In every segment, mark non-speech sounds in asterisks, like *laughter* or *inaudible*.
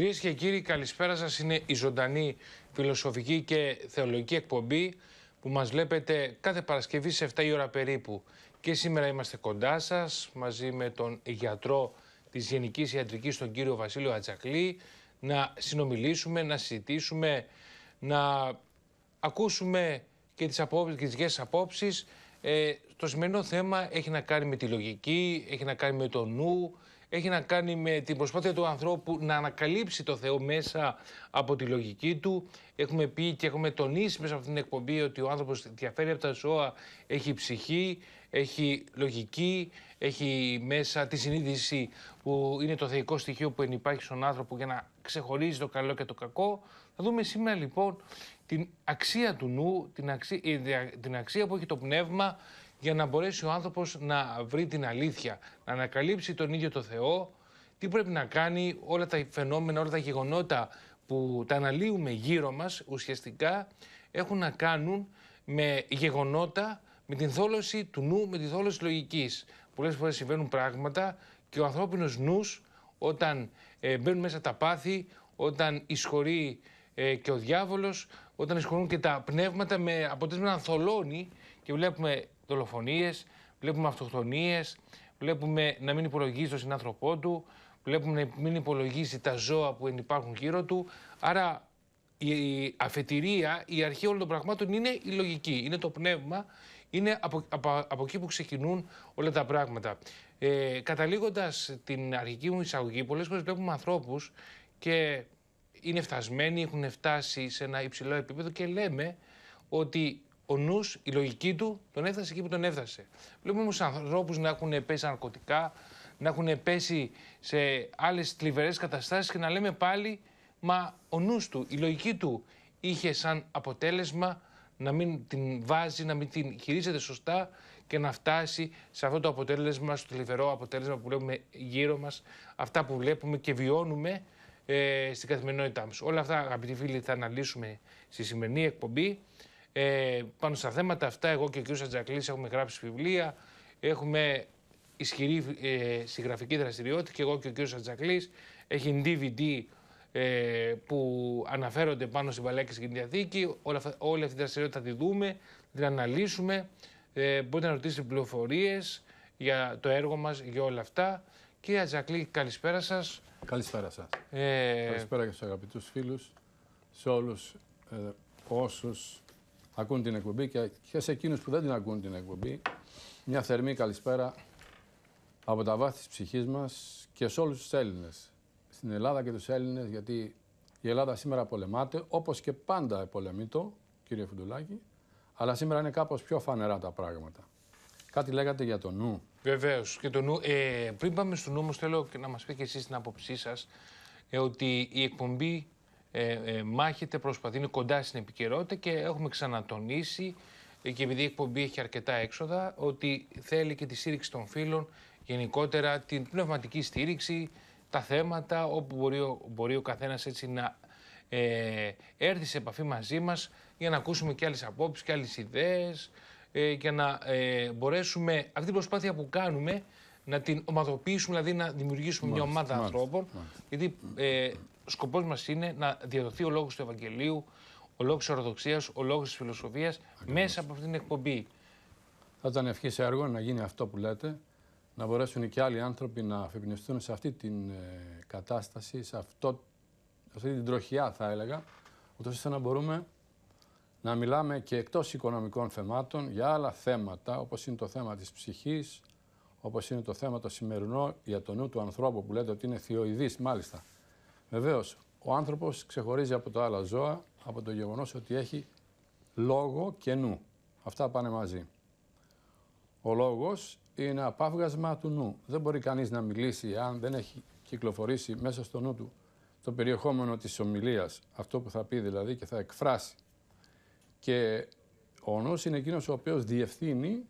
Κυρίες και κύριοι, καλησπέρα σας. Είναι η ζωντανή φιλοσοφική και θεολογική εκπομπή που μας βλέπετε κάθε Παρασκευή σε 7 ώρα περίπου. Και σήμερα είμαστε κοντά σας μαζί με τον γιατρό της Γενικής Ιατρικής, τον κύριο Βασίλειο Ατζακλή, να συνομιλήσουμε, να συζητήσουμε, να ακούσουμε και τις απόψεις και απόψεις. Ε, το σημερινό θέμα έχει να κάνει με τη λογική, έχει να κάνει με το νου, έχει να κάνει με την προσπάθεια του ανθρώπου να ανακαλύψει το Θεό μέσα από τη λογική του. Έχουμε πει και έχουμε τονίσει μέσα από την εκπομπή ότι ο άνθρωπος διαφέρει από τα ζώα, έχει ψυχή, έχει λογική, έχει μέσα τη συνείδηση που είναι το θεϊκό στοιχείο που ενυπάρχει στον άνθρωπο για να ξεχωρίζει το καλό και το κακό. Θα δούμε σήμερα λοιπόν την αξία του νου, την αξία, την αξία που έχει το πνεύμα, για να μπορέσει ο άνθρωπος να βρει την αλήθεια, να ανακαλύψει τον ίδιο το Θεό, τι πρέπει να κάνει όλα τα φαινόμενα, όλα τα γεγονότα που τα αναλύουμε γύρω μας ουσιαστικά έχουν να κάνουν με γεγονότα, με την θόλωση του νου, με τη θόλωση λογικής. Πολλές φορές συμβαίνουν πράγματα και ο ανθρώπινος νους όταν ε, μπαίνουν μέσα τα πάθη, όταν ισχωρεί ε, και ο διάβολος, όταν ισχωρούν και τα πνεύματα με αποτέλεσμα να θολώνει και βλέπουμε δολοφονίες, βλέπουμε αυτοκτονίες, βλέπουμε να μην υπολογίζει τον συνάνθρωπό του, βλέπουμε να μην υπολογίζει τα ζώα που υπάρχουν γύρω του. Άρα η αφετηρία, η αρχή όλων των πραγμάτων είναι η λογική, είναι το πνεύμα, είναι από, εκεί που ξεκινούν όλα τα πράγματα. Ε, την αρχική μου εισαγωγή, πολλές φορές βλέπουμε ανθρώπους και είναι φτασμένοι, έχουν φτάσει σε ένα υψηλό επίπεδο και λέμε ότι ο νους, η λογική του τον έφτασε εκεί που τον έφτασε. Βλέπουμε όμως ανθρώπους να έχουν πέσει ναρκωτικά, να έχουν πέσει σε άλλες θλιβερές καταστάσεις και να λέμε πάλι, μα ο νους του, η λογική του είχε σαν αποτέλεσμα να μην την βάζει, να μην την χειρίζεται σωστά και να φτάσει σε αυτό το αποτέλεσμα, στο θλιβερό αποτέλεσμα που βλέπουμε γύρω μας, αυτά που βλέπουμε και βιώνουμε ε, στην καθημερινότητά μας. Όλα αυτά, αγαπητοί φίλοι, θα αναλύσουμε στη σημερινή εκπομπή. Ε, πάνω στα θέματα αυτά, εγώ και ο κ. Ατζακλής έχουμε γράψει βιβλία, έχουμε ισχυρή ε, συγγραφική δραστηριότητα και εγώ και ο κ. Ατζακλής. Έχει DVD ε, που αναφέρονται πάνω στην Παλαιά και στην Διαθήκη. όλη αυτή τη δραστηριότητα τη δούμε, την αναλύσουμε. Ε, μπορείτε να ρωτήσετε πληροφορίες για το έργο μας, για όλα αυτά. και Ατζακλή, καλησπέρα σας. Καλησπέρα σας. Ε... Καλησπέρα και στους αγαπητούς φίλους, σε όλους ε, όσους ακούν την εκπομπή και, σε εκείνους που δεν την ακούν την εκπομπή, μια θερμή καλησπέρα από τα βάθη της ψυχής μας και σε όλους τους Έλληνες. Στην Ελλάδα και τους Έλληνες, γιατί η Ελλάδα σήμερα πολεμάται, όπως και πάντα το, κύριε Φουντουλάκη, αλλά σήμερα είναι κάπως πιο φανερά τα πράγματα. Κάτι λέγατε για το νου. Βεβαίως. Και το νου. Ε, πριν πάμε στο νου, όμως θέλω να μας πει και εσείς την άποψή σας ε, ότι η εκπομπή ε, ε, μάχεται, προσπαθεί, είναι κοντά στην επικαιρότητα και έχουμε ξανατονίσει και επειδή η εκπομπή έχει αρκετά έξοδα, ότι θέλει και τη στήριξη των φίλων, γενικότερα την πνευματική στήριξη, τα θέματα όπου μπορεί ο, μπορεί καθένας έτσι να ε, έρθει σε επαφή μαζί μας για να ακούσουμε και άλλες απόψεις και άλλες ιδέες ε, για να ε, μπορέσουμε αυτή την προσπάθεια που κάνουμε να την ομαδοποιήσουμε, δηλαδή να δημιουργήσουμε μια ομάδα ανθρώπων. Γιατί ε, σκοπός μας είναι να διαδοθεί ο λόγος του Ευαγγελίου, ο λόγος της Ορθοδοξίας, ο λόγος της φιλοσοφίας μέσα από αυτή την εκπομπή. Θα ήταν ευχή έργο να γίνει αυτό που λέτε, να μπορέσουν και άλλοι άνθρωποι να αφυπνιστούν σε αυτή την ε, κατάσταση, σε, αυτό, σε αυτή την τροχιά θα έλεγα, ούτως ώστε να μπορούμε να μιλάμε και εκτός οικονομικών θεμάτων για άλλα θέματα, όπως είναι το θέμα της ψυχής, όπως είναι το θέμα το σημερινό για το νου του ανθρώπου που λέτε ότι είναι θειοειδής μάλιστα. Βεβαίως, ο άνθρωπος ξεχωρίζει από τα άλλα ζώα από το γεγονός ότι έχει λόγο και νου. Αυτά πάνε μαζί. Ο λόγος είναι απάβγασμα του νου. Δεν μπορεί κανείς να μιλήσει αν δεν έχει κυκλοφορήσει μέσα στο νου του το περιεχόμενο της ομιλίας, αυτό που θα πει δηλαδή και θα εκφράσει. Και ο νους είναι εκείνος ο οποίος διευθύνει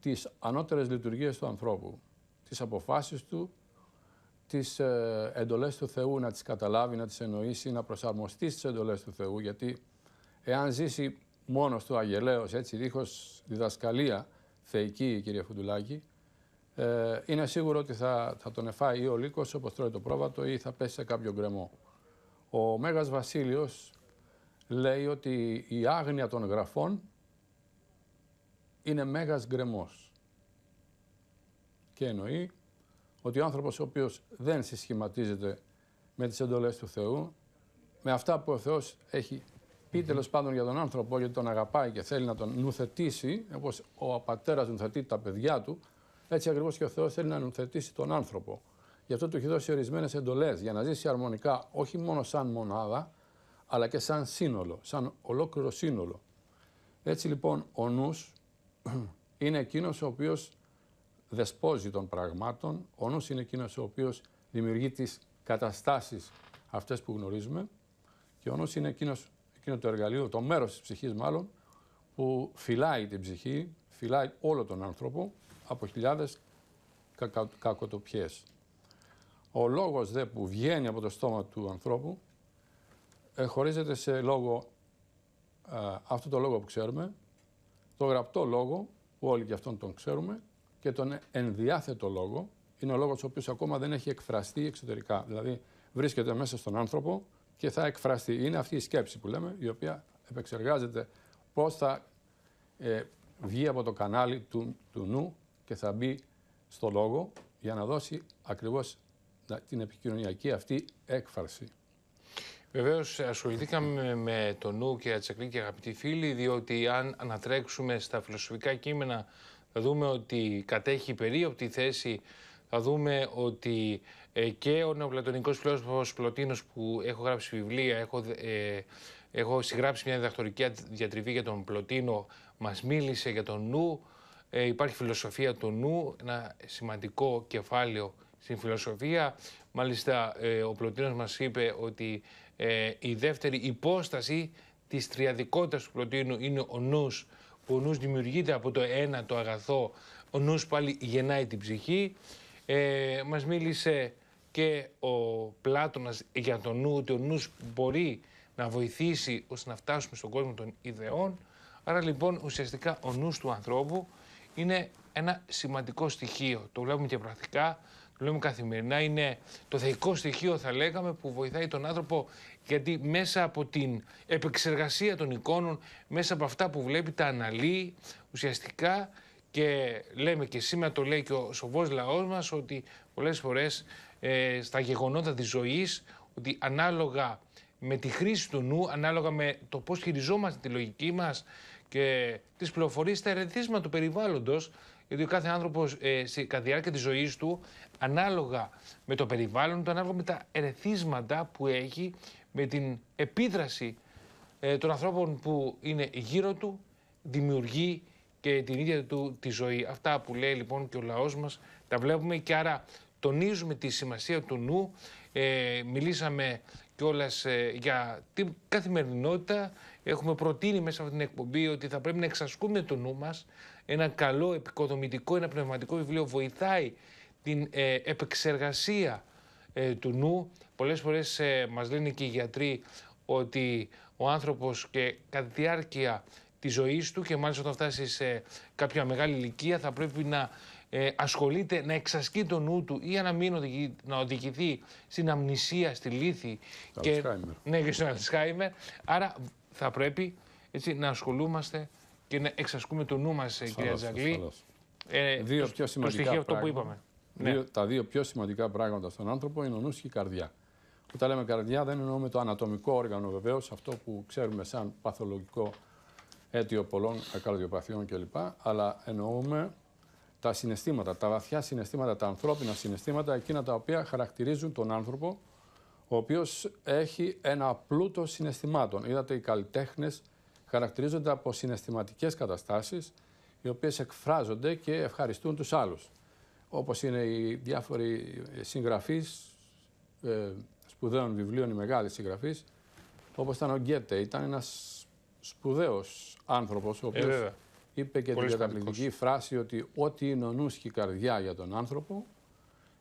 τις ανώτερες λειτουργίες του ανθρώπου, τις αποφάσεις του, τις ε, εντολές του Θεού, να τις καταλάβει, να τις εννοήσει, να προσαρμοστεί στις εντολές του Θεού, γιατί εάν ζήσει μόνος του αγελαίος, έτσι, δίχως διδασκαλία θεϊκή, κύριε Φουντουλάκη, ε, είναι σίγουρο ότι θα, θα τον εφάει ή ο λύκος όπως τρώει το πρόβατο ή θα πέσει σε κάποιο γκρεμό. Ο Μέγας Βασίλειος λέει ότι η άγνοια των γραφών είναι μέγας γκρεμός. Και εννοεί ότι ο άνθρωπος ο οποίος δεν συσχηματίζεται με τις εντολές του Θεού, με αυτά που ο Θεός έχει πει τέλος πάντων για τον άνθρωπο, γιατί τον αγαπάει και θέλει να τον νουθετήσει, όπως ο πατέρας νουθετεί τα παιδιά του, έτσι ακριβώς και ο Θεός θέλει να νουθετήσει τον άνθρωπο. Γι' αυτό του έχει δώσει ορισμένες εντολές για να ζήσει αρμονικά όχι μόνο σαν μονάδα, αλλά και σαν σύνολο, σαν ολόκληρο σύνολο. Έτσι λοιπόν ο νους *clears throat* είναι εκείνος ο οποίος δεσπόζει των πραγμάτων, ο νους είναι εκείνος ο οποίος δημιουργεί τις καταστάσεις αυτές που γνωρίζουμε και ο νους είναι εκείνος, εκείνο το εργαλείο, το μέρος της ψυχής μάλλον, που φυλάει την ψυχή, φυλάει όλο τον άνθρωπο από χιλιάδες κακοτοπιές. Ο λόγος δε που βγαίνει από το στόμα του ανθρώπου ε, χωρίζεται σε λόγο, ε, αυτό το λόγο που ξέρουμε, το γραπτό λόγο που όλοι και αυτόν τον ξέρουμε και τον ενδιάθετο λόγο είναι ο λόγος ο οποίος ακόμα δεν έχει εκφραστεί εξωτερικά. Δηλαδή βρίσκεται μέσα στον άνθρωπο και θα εκφραστεί. Είναι αυτή η σκέψη που λέμε, η οποία επεξεργάζεται πώς θα ε, βγει από το κανάλι του, του νου και θα μπει στο λόγο για να δώσει ακριβώς την επικοινωνιακή αυτή έκφραση. Βεβαίως, ασχοληθήκαμε με το νου και ατσακλή και αγαπητοί φίλοι, διότι αν ανατρέξουμε στα φιλοσοφικά κείμενα θα δούμε ότι κατέχει περίοπτη θέση, θα δούμε ότι ε, και ο νεοπλατωνικός φιλόσοφος Πλωτίνος που έχω γράψει βιβλία, έχω, ε, έχω συγγράψει μια διδακτορική διατριβή για τον Πλωτίνο, μας μίλησε για τον νου, ε, υπάρχει φιλοσοφία του νου, ένα σημαντικό κεφάλαιο στην φιλοσοφία. Μάλιστα, ε, ο Πλωτίνος μας είπε ότι η δεύτερη υπόσταση της τριαδικότητας του Πλωτίνου είναι ο νους. Ο νους δημιουργείται από το ένα το αγαθό, ο νους πάλι γεννάει την ψυχή. Ε, μας μίλησε και ο Πλάτωνας για το νου, ότι ο νους μπορεί να βοηθήσει ώστε να φτάσουμε στον κόσμο των ιδεών. Άρα λοιπόν ουσιαστικά ο νους του ανθρώπου είναι ένα σημαντικό στοιχείο. Το βλέπουμε και πρακτικά, το βλέπουμε καθημερινά. Είναι το θεϊκό στοιχείο θα λέγαμε που βοηθάει τον άνθρωπο γιατί μέσα από την επεξεργασία των εικόνων, μέσα από αυτά που βλέπει, τα αναλύει ουσιαστικά και λέμε και σήμερα το λέει και ο σοβός λαός μας ότι πολλές φορές ε, στα γεγονότα της ζωής ότι ανάλογα με τη χρήση του νου, ανάλογα με το πώς χειριζόμαστε τη λογική μας και τις πληροφορίες, τα ερεθίσματα του περιβάλλοντος, γιατί ο κάθε άνθρωπος ε, κατά τη διάρκεια της ζωής του, ανάλογα με το περιβάλλον το ανάλογα με τα ερεθίσματα που έχει, με την επίδραση ε, των ανθρώπων που είναι γύρω του, δημιουργεί και την ίδια του τη ζωή. Αυτά που λέει λοιπόν και ο λαός μας τα βλέπουμε και άρα τονίζουμε τη σημασία του νου. Ε, μιλήσαμε κιόλας ε, για την καθημερινότητα. Έχουμε προτείνει μέσα από την εκπομπή ότι θα πρέπει να εξασκούμε το νου μας. Ένα καλό επικοδομητικό, ένα πνευματικό βιβλίο βοηθάει την ε, επεξεργασία ε, του νου. Πολλές φορές ε, μας λένε και οι γιατροί ότι ο άνθρωπος και κατά τη διάρκεια της ζωής του και μάλιστα όταν φτάσει σε κάποια μεγάλη ηλικία θα πρέπει να ε, ασχολείται να εξασκεί το νου του ή να μην να οδηγηθεί στην αμνησία, στη λύθη και, ναι, και στον Αλτσχάιμερ. Άρα θα πρέπει έτσι, να ασχολούμαστε και να εξασκούμε το νου μας, ε, κυρία Τζαγκλή. Ε, αυτό που είπαμε. Ναι. τα δύο πιο σημαντικά πράγματα στον άνθρωπο είναι ο νους και η καρδιά. Όταν λέμε καρδιά δεν εννοούμε το ανατομικό όργανο βεβαίως, αυτό που ξέρουμε σαν παθολογικό αίτιο πολλών καρδιοπαθειών κλπ. Αλλά εννοούμε τα συναισθήματα, τα βαθιά συναισθήματα, τα ανθρώπινα συναισθήματα, εκείνα τα οποία χαρακτηρίζουν τον άνθρωπο, ο οποίος έχει ένα πλούτο συναισθημάτων. Είδατε, οι καλλιτέχνες χαρακτηρίζονται από συναισθηματικές καταστάσεις, οι οποίες εκφράζονται και ευχαριστούν τους άλλους όπως είναι οι διάφοροι ε, συγγραφείς ε, σπουδαίων βιβλίων, οι μεγάλοι συγγραφείς, όπως ήταν ο Γκέτε. Ήταν ένας σπουδαίος άνθρωπος, ο ε, οποίος είπε και Πολύ την καταπληκτική φράση ότι ό,τι είναι ο νους και η καρδιά για τον άνθρωπο,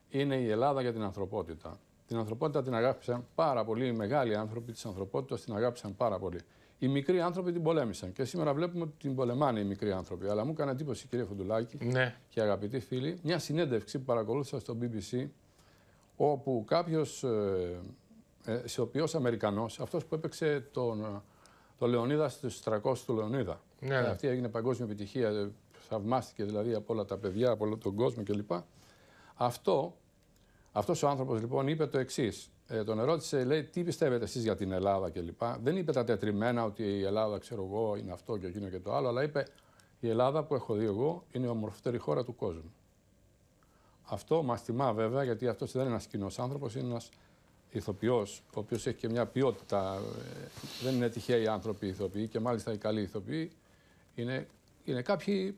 είναι η Ελλάδα για την ανθρωπότητα. Την ανθρωπότητα την αγάπησαν πάρα πολύ. Οι μεγάλοι άνθρωποι τη ανθρωπότητα την αγάπησαν πάρα πολύ οι μικροί άνθρωποι την πολέμησαν. Και σήμερα βλέπουμε ότι την πολεμάνε οι μικροί άνθρωποι. Αλλά μου έκανε εντύπωση, κύριε Φουντουλάκη ναι. και αγαπητοί φίλοι, μια συνέντευξη που παρακολούθησα στο BBC, όπου κάποιος ε, ε, Αμερικανός, Αμερικανός, αυτός που έπαιξε τον, ε, τον Λεωνίδα στους 300 του Λεωνίδα. Ναι. Ε, αυτή έγινε παγκόσμια επιτυχία, ε, θαυμάστηκε δηλαδή από όλα τα παιδιά, από όλο τον κόσμο κλπ. Αυτό αυτός ο άνθρωπος λοιπόν είπε το εξής. Ε, τον ερώτησε, λέει, τι πιστεύετε εσείς για την Ελλάδα κλπ. Δεν είπε τα τετριμένα ότι η Ελλάδα, ξέρω εγώ, είναι αυτό και εκείνο και το άλλο, αλλά είπε η Ελλάδα που έχω δει εγώ είναι η ομορφότερη χώρα του κόσμου. Αυτό μας τιμά βέβαια, γιατί αυτός δεν είναι ένας κοινός άνθρωπος, είναι ένας ηθοποιός, ο οποίος έχει και μια ποιότητα. Ε, δεν είναι τυχαίοι άνθρωποι ηθοποιοί και μάλιστα οι καλοί ηθοποιοί. Είναι, είναι κάποιοι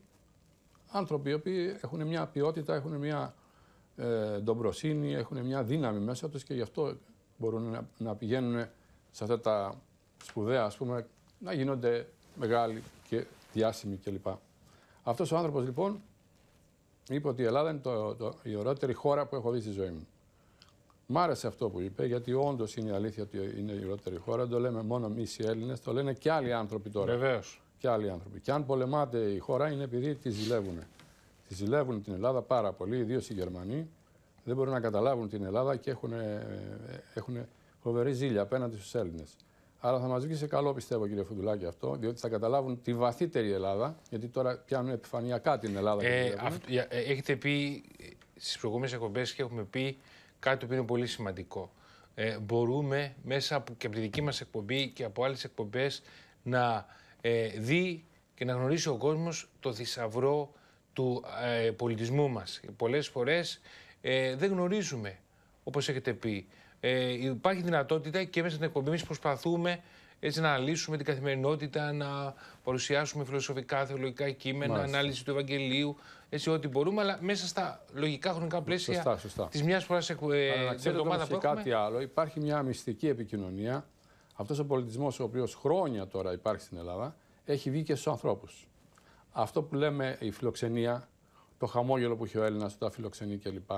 άνθρωποι οι οποίοι έχουν μια ποιότητα, έχουν μια ε, ντομπροσύνη, έχουν μια δύναμη μέσα τους και γι' αυτό μπορούν να, να πηγαίνουν σε αυτά τα σπουδαία, ας πούμε, να γίνονται μεγάλοι και διάσημοι κλπ. Αυτός ο άνθρωπος λοιπόν είπε ότι η Ελλάδα είναι το, το, η ωραίτερη χώρα που έχω δει στη ζωή μου. Μ' άρεσε αυτό που είπε, γιατί όντως είναι η αλήθεια ότι είναι η ιόροτερη χώρα. Το λέμε μόνο εμείς οι Έλληνες, το λένε και άλλοι άνθρωποι τώρα. Βεβαίως. Και άλλοι άνθρωποι. Και αν πολεμάται η χώρα είναι επειδή τη ζηλεύουν. Τη ζηλεύουν την Ελλάδα πάρα πολύ, ιδίως οι Γερμανοί. Δεν μπορούν να καταλάβουν την Ελλάδα και έχουν, ε, έχουν φοβερή ζήλια απέναντι στους Έλληνες. Αλλά θα μας βγει σε καλό, πιστεύω, κύριε Φουντουλάκη, αυτό, διότι θα καταλάβουν τη βαθύτερη Ελλάδα, γιατί τώρα πιάνουν επιφανειακά την Ελλάδα. Ε, ε, έχετε πει ε, στις προηγούμενες εκπομπές και έχουμε πει κάτι που είναι πολύ σημαντικό. Ε, μπορούμε μέσα από, και από τη δική μας εκπομπή και από άλλες εκπομπές να ε, δει και να γνωρίσει ο κόσμος το θησαυρό του ε, πολιτισμού μας. Πολλές φορές ε, δεν γνωρίζουμε, όπως έχετε πει. Ε, υπάρχει δυνατότητα και μέσα στην εκπομπή εμείς προσπαθούμε έτσι να λύσουμε την καθημερινότητα, να παρουσιάσουμε φιλοσοφικά, θεολογικά κείμενα, ανάλυση του Ευαγγελίου, έτσι ό,τι μπορούμε, αλλά μέσα στα λογικά χρονικά πλαίσια σωστά, σωστά. της μιας φοράς ε, της εβδομάδα που κάτι άλλο, υπάρχει μια μυστική επικοινωνία. Αυτός ο πολιτισμός ο οποίος χρόνια τώρα υπάρχει στην Ελλάδα, έχει βγει και στους ανθρώπους αυτό που λέμε η φιλοξενία, το χαμόγελο που έχει ο Έλληνας όταν φιλοξενεί κλπ.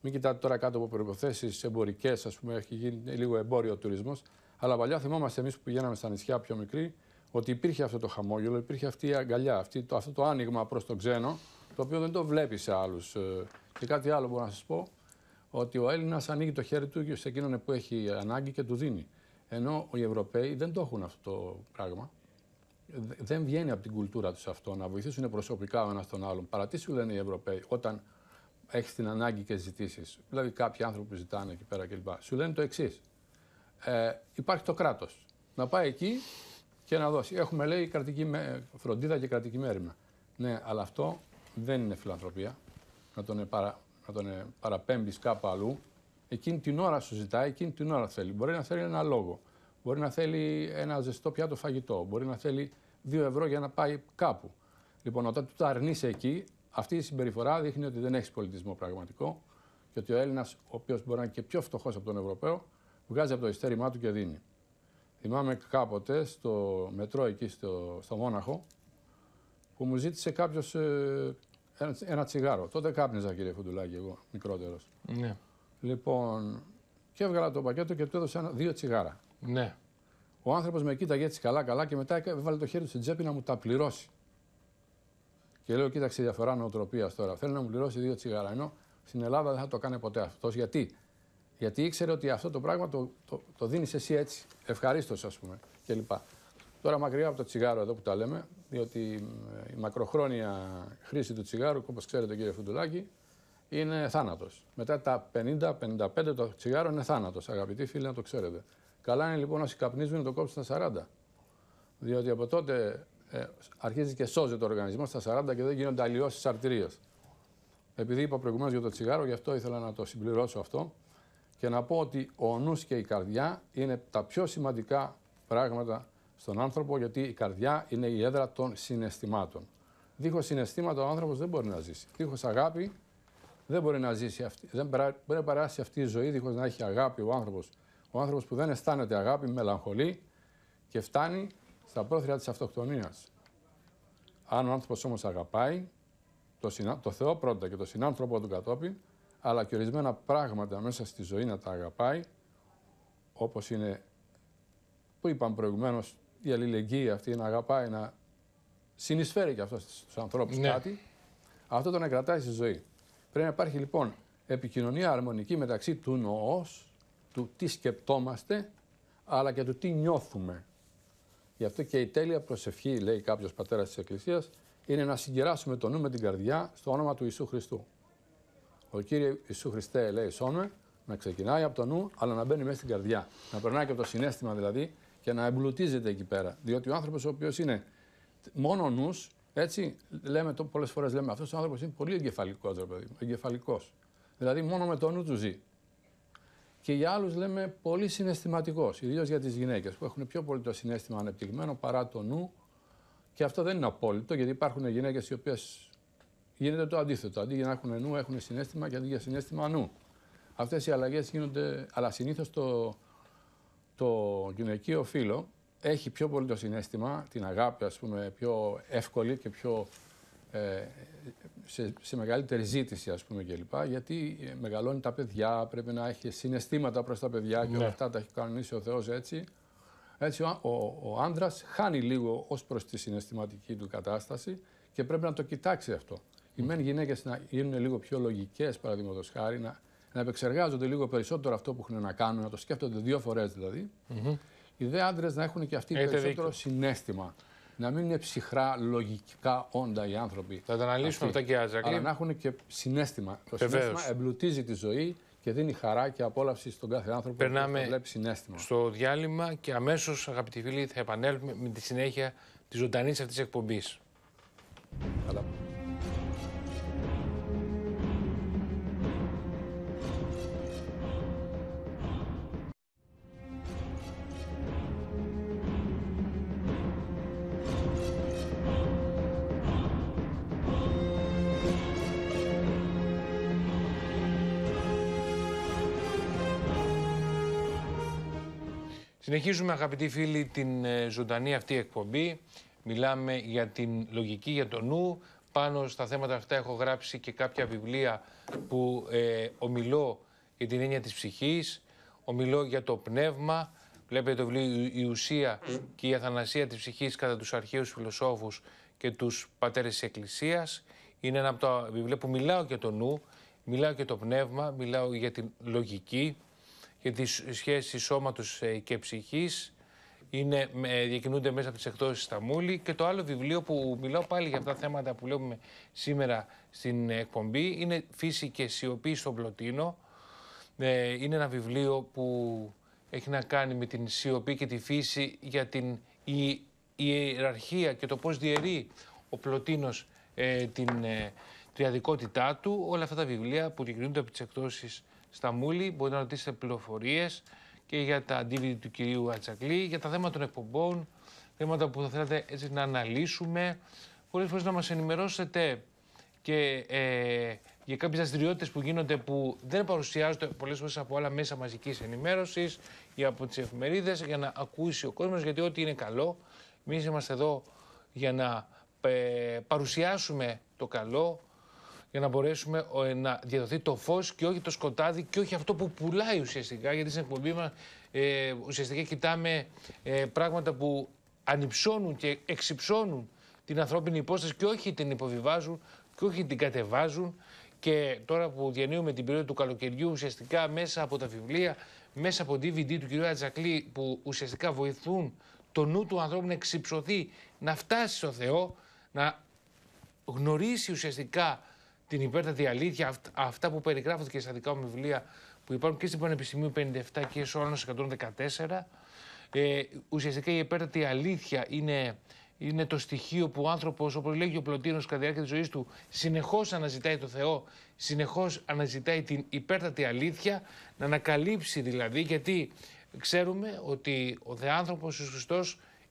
Μην κοιτάτε τώρα κάτω από προποθέσει εμπορικές, ας πούμε, έχει γίνει λίγο εμπόριο ο τουρισμός. Αλλά παλιά θυμόμαστε εμείς που πηγαίναμε στα νησιά πιο μικρή, ότι υπήρχε αυτό το χαμόγελο, υπήρχε αυτή η αγκαλιά, αυτή, το, αυτό το άνοιγμα προς τον ξένο, το οποίο δεν το βλέπεις σε άλλους. Ε, και κάτι άλλο μπορώ να σας πω, ότι ο Έλληνας ανοίγει το χέρι του σε εκείνον που έχει ανάγκη και του δίνει. Ενώ οι Ευρωπαίοι δεν το έχουν αυτό το πράγμα δεν βγαίνει από την κουλτούρα τους αυτό να βοηθήσουν προσωπικά ο ένας τον άλλον. Παρά τι σου λένε οι Ευρωπαίοι όταν έχεις την ανάγκη και ζητήσεις. Δηλαδή, κάποιοι άνθρωποι που ζητάνε εκεί πέρα κλπ. Σου λένε το εξής. Ε, υπάρχει το κράτος. Να πάει εκεί και να δώσει. Έχουμε λέει κρατική φροντίδα και κρατική μέρημνα. Ναι, αλλά αυτό δεν είναι φιλανθρωπία. Να τον, ε, παρα... να τον ε, παραπέμπεις κάπου αλλού. Εκείνη την ώρα σου ζητάει, εκείνη την ώρα θέλει. Μπορεί να θέλει ένα λόγο. Μπορεί να θέλει ένα ζεστό πιάτο φαγητό. Μπορεί να θέλει δύο ευρώ για να πάει κάπου. Λοιπόν, όταν του τα αρνεί εκεί, αυτή η συμπεριφορά δείχνει ότι δεν έχεις πολιτισμό πραγματικό και ότι ο Έλληνας, ο οποίος μπορεί να είναι και πιο φτωχός από τον Ευρωπαίο, βγάζει από το ειστέρημά του και δίνει. Θυμάμαι κάποτε στο μετρό εκεί στο, στο Μόναχο που μου ζήτησε κάποιος ε, ένα, ένα τσιγάρο. Τότε κάπνιζα, κύριε Φουντουλάκη, εγώ μικρότερος. Ναι. Λοιπόν, και έβγαλα το πακέτο και του έδωσα δύο τσιγάρα. Ναι. Ο άνθρωπος με κοίταγε έτσι καλά-καλά και μετά έβαλε το χέρι του στην τσέπη να μου τα πληρώσει. Και λέω: Κοίταξε διαφορά νοοτροπίας τώρα. Θέλει να μου πληρώσει δύο τσιγάρα. Ενώ στην Ελλάδα δεν θα το κάνει ποτέ αυτός. Γιατί? Γιατί ήξερε ότι αυτό το πράγμα το, το, δίνεις εσύ έτσι, ευχαρίστως, ας πούμε κλπ. Τώρα μακριά από το τσιγάρο εδώ που τα λέμε, διότι η μακροχρόνια χρήση του τσιγάρου, όπως ξέρετε κύριε Φουντουλάκη, είναι θάνατος. Μετά τα 50-55 το τσιγάρο είναι θάνατος, αγαπητοί φίλοι, να το ξέρετε. Καλά είναι λοιπόν όσοι καπνίζουν να το κόψουν στα 40. Διότι από τότε ε, αρχίζει και σώζεται ο οργανισμό στα 40 και δεν γίνονται αλλοιώσεις αρτηρία. Επειδή είπα προηγουμένως για το τσιγάρο, γι' αυτό ήθελα να το συμπληρώσω αυτό και να πω ότι ο νους και η καρδιά είναι τα πιο σημαντικά πράγματα στον άνθρωπο, γιατί η καρδιά είναι η έδρα των συναισθημάτων. Δίχως συναισθήματα ο άνθρωπος δεν μπορεί να ζήσει. Δίχως αγάπη δεν μπορεί να ζήσει αυτή. Δεν μπορεί να περάσει αυτή η ζωή δίχως να έχει αγάπη ο άνθρωπος. Ο άνθρωπος που δεν αισθάνεται αγάπη, μελαγχολεί και φτάνει στα πρόθυρα της αυτοκτονίας. Αν ο άνθρωπος όμως αγαπάει το, συνα... το Θεό πρώτα και τον συνάνθρωπο του κατόπιν, αλλά και ορισμένα πράγματα μέσα στη ζωή να τα αγαπάει, όπως είναι που είπαμε προηγουμένως, η αλληλεγγύη αυτή να αγαπάει, να συνεισφέρει και αυτό στους ανθρώπους ναι. κάτι, αυτό τον κρατάει στη ζωή. Πρέπει να υπάρχει λοιπόν επικοινωνία αρμονική μεταξύ του νοός του τι σκεπτόμαστε, αλλά και του τι νιώθουμε. Γι' αυτό και η τέλεια προσευχή, λέει κάποιος πατέρας της Εκκλησίας, είναι να συγκεράσουμε το νου με την καρδιά στο όνομα του Ιησού Χριστού. Ο κύριο Ιησού Χριστέ, λέει, σώνουμε, να ξεκινάει από το νου, αλλά να μπαίνει μέσα στην καρδιά. Να περνάει και από το συνέστημα δηλαδή και να εμπλουτίζεται εκεί πέρα. Διότι ο άνθρωπος, ο οποίος είναι μόνο νους, έτσι, λέμε το πολλές φορές, λέμε αυτός ο άνθρωπος είναι πολύ εγκεφαλικός, ρε Δηλαδή, μόνο με το νου του ζει και για άλλους λέμε πολύ συναισθηματικός, ιδίως για τις γυναίκες που έχουν πιο πολύ το συνέστημα ανεπτυγμένο παρά το νου. Και αυτό δεν είναι απόλυτο, γιατί υπάρχουν γυναίκες οι οποίες γίνεται το αντίθετο. Αντί για να έχουν νου, έχουν συνέστημα και αντί για συνέστημα νου. Αυτές οι αλλαγές γίνονται, αλλά συνήθως το, το γυναικείο φύλλο έχει πιο πολύ το συνέστημα, την αγάπη, ας πούμε, πιο εύκολη και πιο ε, σε, σε μεγαλύτερη ζήτηση ας πούμε κλπ. Γιατί ε, μεγαλώνει τα παιδιά, πρέπει να έχει συναισθήματα προς τα παιδιά ναι. και όλα αυτά τα έχει κανονίσει ο Θεός έτσι. Έτσι ο, ο, άνδρας χάνει λίγο ως προς τη συναισθηματική του κατάσταση και πρέπει να το κοιτάξει αυτό. Οι μεν γυναίκες να γίνουν λίγο πιο λογικές, παραδείγματος χάρη, να, να επεξεργάζονται λίγο περισσότερο αυτό που έχουν να κάνουν, να το σκέφτονται δύο φορές δηλαδή. Mm -hmm. Οι δε άντρες να έχουν και αυτοί Έχετε περισσότερο δίκιο. συνέστημα να μην είναι ψυχρά λογικά όντα οι άνθρωποι. Θα τα αναλύσουμε αυτά και άλλα. Αλλά να έχουν και συνέστημα. Το συνέστημα εμπλουτίζει τη ζωή και δίνει χαρά και απόλαυση στον κάθε άνθρωπο Περνάμε που βλέπει συνέστημα. Στο διάλειμμα και αμέσως, αγαπητοί φίλοι, θα επανέλθουμε με τη συνέχεια της ζωντανής αυτής εκπομπής. Καλά. Συνεχίζουμε αγαπητοί φίλοι την ε, ζωντανή αυτή εκπομπή. Μιλάμε για την λογική, για το νου. Πάνω στα θέματα αυτά έχω γράψει και κάποια βιβλία που ε, ομιλώ για την έννοια της ψυχής, ομιλώ για το πνεύμα. Βλέπετε το βιβλίο «Η ουσία και η αθανασία της ψυχής κατά τους αρχαίους φιλοσόφους και τους πατέρες της Εκκλησίας». Είναι ένα από τα βιβλία που μιλάω για το νου, μιλάω για το πνεύμα, μιλάω για την λογική, για τη σχέση σώματος ε, και ψυχής είναι, ε, διακινούνται μέσα από τις εκτόσεις στα μούλη και το άλλο βιβλίο που μιλάω πάλι για αυτά τα θέματα που λέμε σήμερα στην εκπομπή είναι «Φύση και σιωπή στον Πλωτίνο». Ε, είναι ένα βιβλίο που έχει να κάνει με την σιωπή και τη φύση για την ιεραρχία και το πώς διαιρεί ο Πλωτίνος την τριαδικότητά του. Όλα αυτά τα βιβλία που διακινούνται από τις εκτόσει στα Μούλη. Μπορείτε να ρωτήσετε πληροφορίες και για τα DVD του κυρίου Ατσακλή, για τα θέματα των εκπομπών, θέματα που θα θέλατε έτσι να αναλύσουμε. Πολλές φορές να μας ενημερώσετε και ε, για κάποιες δραστηριότητες που γίνονται που δεν παρουσιάζονται πολλές φορές από άλλα μέσα μαζικής ενημέρωσης ή από τις εφημερίδες για να ακούσει ο κόσμος, γιατί ό,τι είναι καλό. Εμείς είμαστε εδώ για να ε, παρουσιάσουμε το καλό, για να μπορέσουμε ε, να διαδοθεί το φως και όχι το σκοτάδι και όχι αυτό που πουλάει ουσιαστικά. Γιατί στην εκπομπή μας ε, ουσιαστικά κοιτάμε ε, πράγματα που ανυψώνουν και εξυψώνουν την ανθρώπινη υπόσταση και όχι την υποβιβάζουν και όχι την κατεβάζουν. Και τώρα που διανύουμε την περίοδο του καλοκαιριού, ουσιαστικά μέσα από τα βιβλία, μέσα από DVD του κ. Ατζακλή, που ουσιαστικά βοηθούν το νου του ανθρώπου να εξυψωθεί, να φτάσει στο Θεό, να γνωρίσει ουσιαστικά την υπέρτατη αλήθεια, αυτά που περιγράφονται και στα δικά μου βιβλία που υπάρχουν και στην Πανεπιστημίου 57 και στο 114. Ε, ουσιαστικά η υπέρτατη αλήθεια είναι, είναι το στοιχείο που ο άνθρωπος, όπως λέγει ο Πλωτίνος, κατά τη διάρκεια της ζωής του, συνεχώς αναζητάει το Θεό, συνεχώς αναζητάει την υπέρτατη αλήθεια, να ανακαλύψει δηλαδή, γιατί ξέρουμε ότι ο Θεάνθρωπος ο Χριστό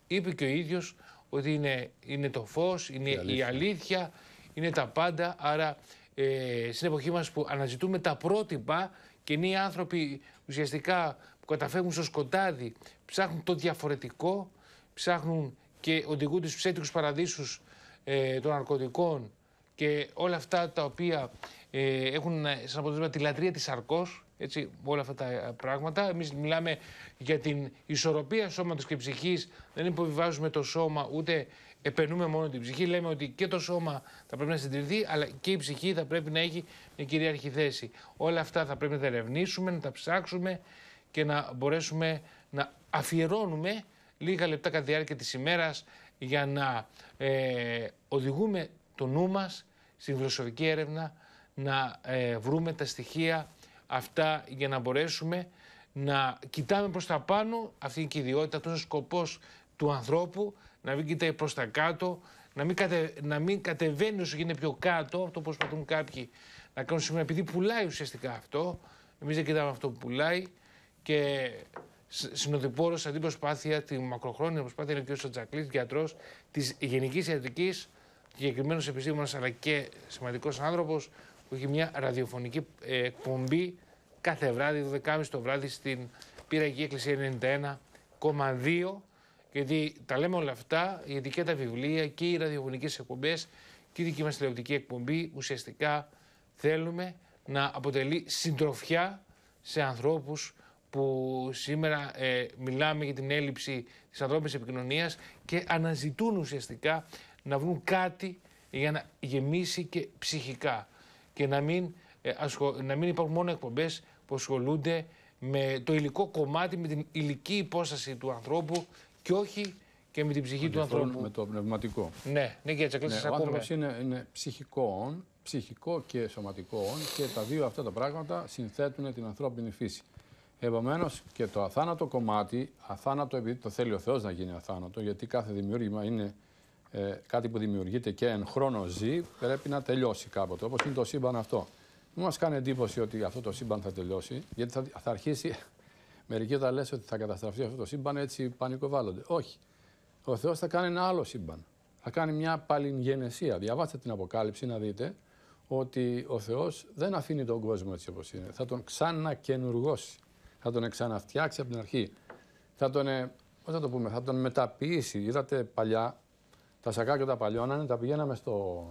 είπε και ο ίδιος ότι είναι, είναι το φως, είναι η αλήθεια είναι τα πάντα. Άρα ε, στην εποχή μας που αναζητούμε τα πρότυπα και είναι οι άνθρωποι ουσιαστικά που καταφεύγουν στο σκοτάδι, ψάχνουν το διαφορετικό, ψάχνουν και οδηγούν τους ψέτικους παραδείσους ε, των ναρκωτικών και όλα αυτά τα οποία ε, έχουν ε, σαν αποτέλεσμα τη λατρεία της αρκός, έτσι, όλα αυτά τα ε, πράγματα. Εμείς μιλάμε για την ισορροπία σώματος και ψυχής, δεν υποβιβάζουμε το σώμα ούτε επενούμε μόνο την ψυχή. Λέμε ότι και το σώμα θα πρέπει να συντηρηθεί, αλλά και η ψυχή θα πρέπει να έχει μια κυρίαρχη θέση. Όλα αυτά θα πρέπει να τα ερευνήσουμε, να τα ψάξουμε και να μπορέσουμε να αφιερώνουμε λίγα λεπτά κατά τη διάρκεια της ημέρας για να ε, οδηγούμε το νου μας στην φιλοσοφική έρευνα, να ε, βρούμε τα στοιχεία αυτά για να μπορέσουμε να κοιτάμε προς τα πάνω, αυτή είναι η ιδιότητα, ο σκοπός του ανθρώπου, να μην κοιτάει προς τα κάτω, να μην, κατε, να μην κατεβαίνει όσο γίνεται πιο κάτω αυτό που προσπαθούν κάποιοι να κάνουν σήμερα. Επειδή πουλάει ουσιαστικά αυτό, εμείς δεν κοιτάμε αυτό που πουλάει και συνοδοιπόρο την προσπάθεια, τη μακροχρόνια προσπάθεια είναι ο κ. Τζακλή, γιατρός της Γενικής Ιατρικής, συγκεκριμένος επιστήμονας αλλά και σημαντικός άνθρωπος, που έχει μια ραδιοφωνική ε, εκπομπή κάθε βράδυ, 12.30 το βράδυ, στην πύραγη Εκκλησία 91,2 γιατί τα λέμε όλα αυτά, γιατί και τα βιβλία και οι ραδιοφωνικές εκπομπές και η δική μας τηλεοπτική εκπομπή ουσιαστικά θέλουμε να αποτελεί συντροφιά σε ανθρώπους που σήμερα ε, μιλάμε για την έλλειψη της ανθρώπινης επικοινωνίας και αναζητούν ουσιαστικά να βρουν κάτι για να γεμίσει και ψυχικά και να μην, ε, να μην υπάρχουν μόνο εκπομπές που ασχολούνται με το υλικό κομμάτι, με την υλική υπόσταση του ανθρώπου και όχι και με την ψυχή του ανθρώπου. Με το πνευματικό. Ναι, ναι, και έτσι. Ο είναι, είναι ψυχικό, ψυχικό και σωματικό και τα δύο αυτά τα πράγματα συνθέτουν την ανθρώπινη φύση. Επομένως και το αθάνατο κομμάτι, αθάνατο επειδή το θέλει ο Θεός να γίνει αθάνατο, γιατί κάθε δημιούργημα είναι ε, κάτι που δημιουργείται και εν χρόνο ζει, πρέπει να τελειώσει κάποτε. Όπως είναι το σύμπαν αυτό. Μην μας κάνει εντύπωση ότι αυτό το σύμπαν θα τελειώσει, γιατί θα, θα αρχίσει Μερικοί όταν λες ότι θα καταστραφεί αυτό το σύμπαν, έτσι πανικοβάλλονται. Όχι. Ο Θεός θα κάνει ένα άλλο σύμπαν. Θα κάνει μια παλινγενεσία. Διαβάστε την Αποκάλυψη να δείτε ότι ο Θεός δεν αφήνει τον κόσμο έτσι όπως είναι. Θα τον ξανακενουργώσει. Θα τον ξαναφτιάξει από την αρχή. Θα τον, ε, πώς θα το πούμε, θα τον μεταποιήσει. Είδατε παλιά τα σακάκια τα παλιώνανε, τα πηγαίναμε στο,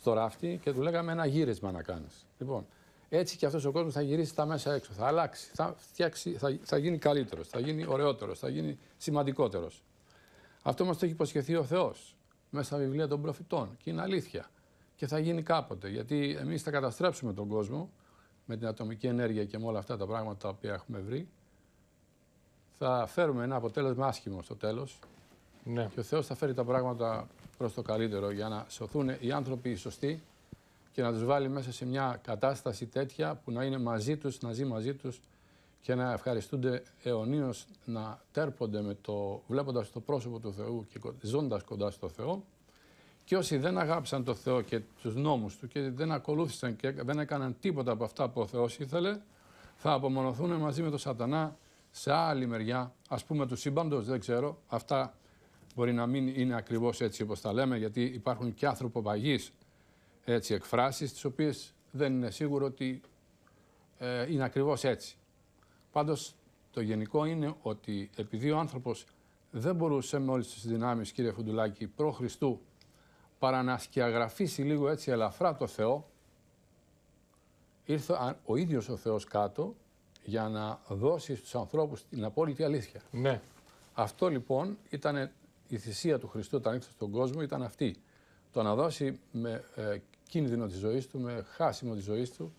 στο ράφτι και του λέγαμε ένα γύρισμα να κάνεις. Λοιπόν, έτσι και αυτός ο κόσμος θα γυρίσει τα μέσα έξω. Θα αλλάξει. Θα, φτιάξει, θα, θα γίνει καλύτερος. Θα γίνει ωραιότερος. Θα γίνει σημαντικότερος. Αυτό μας το έχει υποσχεθεί ο Θεός μέσα στα βιβλία των προφητών. Και είναι αλήθεια. Και θα γίνει κάποτε. Γιατί εμείς θα καταστρέψουμε τον κόσμο με την ατομική ενέργεια και με όλα αυτά τα πράγματα τα οποία έχουμε βρει. Θα φέρουμε ένα αποτέλεσμα άσχημο στο τέλος. Ναι. Και ο Θεός θα φέρει τα πράγματα προς το καλύτερο για να σωθούν οι άνθρωποι οι σωστοί και να τους βάλει μέσα σε μια κατάσταση τέτοια που να είναι μαζί τους, να ζει μαζί τους και να ευχαριστούνται αιωνίως να τέρπονται με το, βλέποντας το πρόσωπο του Θεού και ζώντας κοντά στο Θεό. Και όσοι δεν αγάπησαν το Θεό και τους νόμους Του και δεν ακολούθησαν και δεν έκαναν τίποτα από αυτά που ο Θεός ήθελε, θα απομονωθούν μαζί με τον σατανά σε άλλη μεριά, ας πούμε τους σύμπαντος, δεν ξέρω, αυτά μπορεί να μην είναι ακριβώς έτσι όπως τα λέμε, γιατί υπάρχουν και άνθρωποι παγής έτσι, εκφράσεις τις οποίες δεν είναι σίγουρο ότι ε, είναι ακριβώς έτσι. Πάντως το γενικό είναι ότι επειδή ο άνθρωπος δεν μπορούσε με όλες τις δυνάμεις κύριε Φουντουλάκη προ Χριστού παρά να σκιαγραφίσει λίγο έτσι ελαφρά το Θεό ήρθε ο ίδιος ο Θεός κάτω για να δώσει στους ανθρώπους την απόλυτη αλήθεια. Ναι. Αυτό λοιπόν ήταν η θυσία του Χριστού όταν ήρθε στον κόσμο ήταν αυτή. Το να δώσει με, ε, κίνδυνο της ζωής του, με χάσιμο της ζωής του,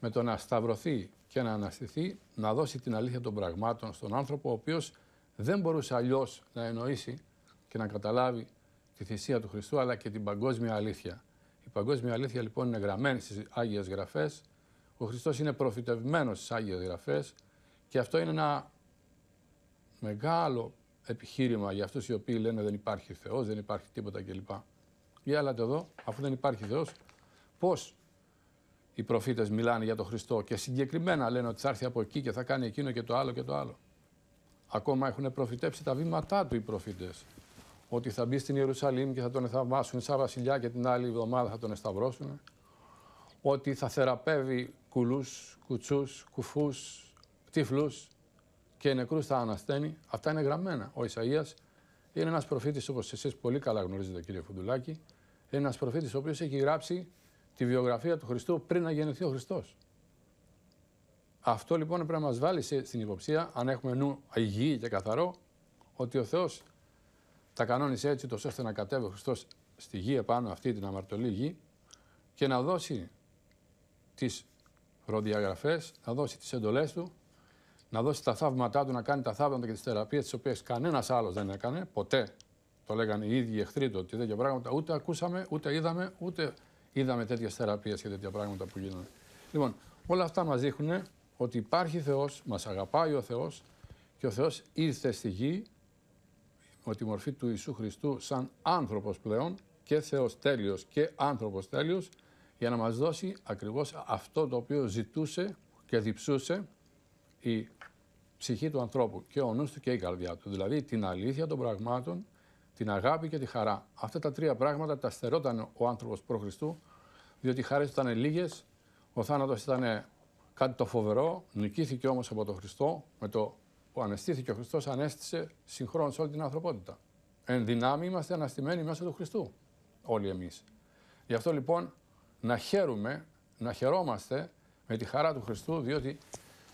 με το να σταυρωθεί και να αναστηθεί, να δώσει την αλήθεια των πραγμάτων στον άνθρωπο, ο οποίος δεν μπορούσε αλλιώς να εννοήσει και να καταλάβει τη θυσία του Χριστού, αλλά και την παγκόσμια αλήθεια. Η παγκόσμια αλήθεια λοιπόν είναι γραμμένη στις Άγιες Γραφές, ο Χριστός είναι προφητευμένος στις Άγιες Γραφές και αυτό είναι ένα μεγάλο επιχείρημα για αυτούς οι οποίοι λένε δεν υπάρχει Θεός, δεν υπάρχει τίποτα κλπ. Για άλλα εδώ, αφού δεν υπάρχει Θεός, πώς οι προφήτες μιλάνε για τον Χριστό και συγκεκριμένα λένε ότι θα έρθει από εκεί και θα κάνει εκείνο και το άλλο και το άλλο. Ακόμα έχουν προφητέψει τα βήματά του οι προφήτες. Ότι θα μπει στην Ιερουσαλήμ και θα τον θαυμάσουν σαν βασιλιά και την άλλη εβδομάδα θα τον εσταυρώσουν. Ότι θα θεραπεύει κουλούς, κουτσούς, κουφούς, τυφλούς και νεκρούς θα ανασταίνει. Αυτά είναι γραμμένα. Ο Ισαΐας είναι ένας προφήτης, όπως εσείς πολύ καλά γνωρίζετε, κύριε Φουντουλάκη, είναι ένας προφήτης ο οποίος έχει γράψει τη βιογραφία του Χριστού πριν να γεννηθεί ο Χριστός. Αυτό λοιπόν πρέπει να μας βάλει στην υποψία, αν έχουμε νου υγιή και καθαρό, ότι ο Θεός τα κανόνισε έτσι, το ώστε να κατέβει ο Χριστός στη γη επάνω αυτή την αμαρτωλή γη και να δώσει τις προδιαγραφές, να δώσει τις εντολές του να δώσει τα θαύματά του, να κάνει τα θαύματα και τις θεραπείες τις οποίες κανένας άλλος δεν έκανε ποτέ. Το λέγανε οι ίδιοι εχθροί του ότι τέτοια πράγματα ούτε ακούσαμε, ούτε είδαμε, ούτε είδαμε τέτοιες θεραπείες και τέτοια πράγματα που γίνανε. Λοιπόν, όλα αυτά μας δείχνουν ότι υπάρχει Θεός, μας αγαπάει ο Θεός και ο Θεός ήρθε στη γη με τη μορφή του Ιησού Χριστού σαν άνθρωπος πλέον και Θεός τέλειος και άνθρωπος τέλειος για να μας δώσει ακριβώς αυτό το οποίο ζητούσε και διψούσε η ψυχή του ανθρώπου και ο νους του και η καρδιά του. Δηλαδή την αλήθεια των πραγμάτων, την αγάπη και τη χαρά. Αυτά τα τρία πράγματα τα στερόταν ο άνθρωπος προ Χριστού, διότι οι χαρές ήταν λίγες, ο θάνατος ήταν κάτι το φοβερό, νικήθηκε όμως από τον Χριστό, με το που αναισθήθηκε ο Χριστός ανέστησε συγχρόνως όλη την ανθρωπότητα. Εν δυνάμει είμαστε αναστημένοι μέσα του Χριστού όλοι εμείς. Γι' αυτό λοιπόν να χαίρουμε, να χαιρόμαστε με τη χαρά του Χριστού, διότι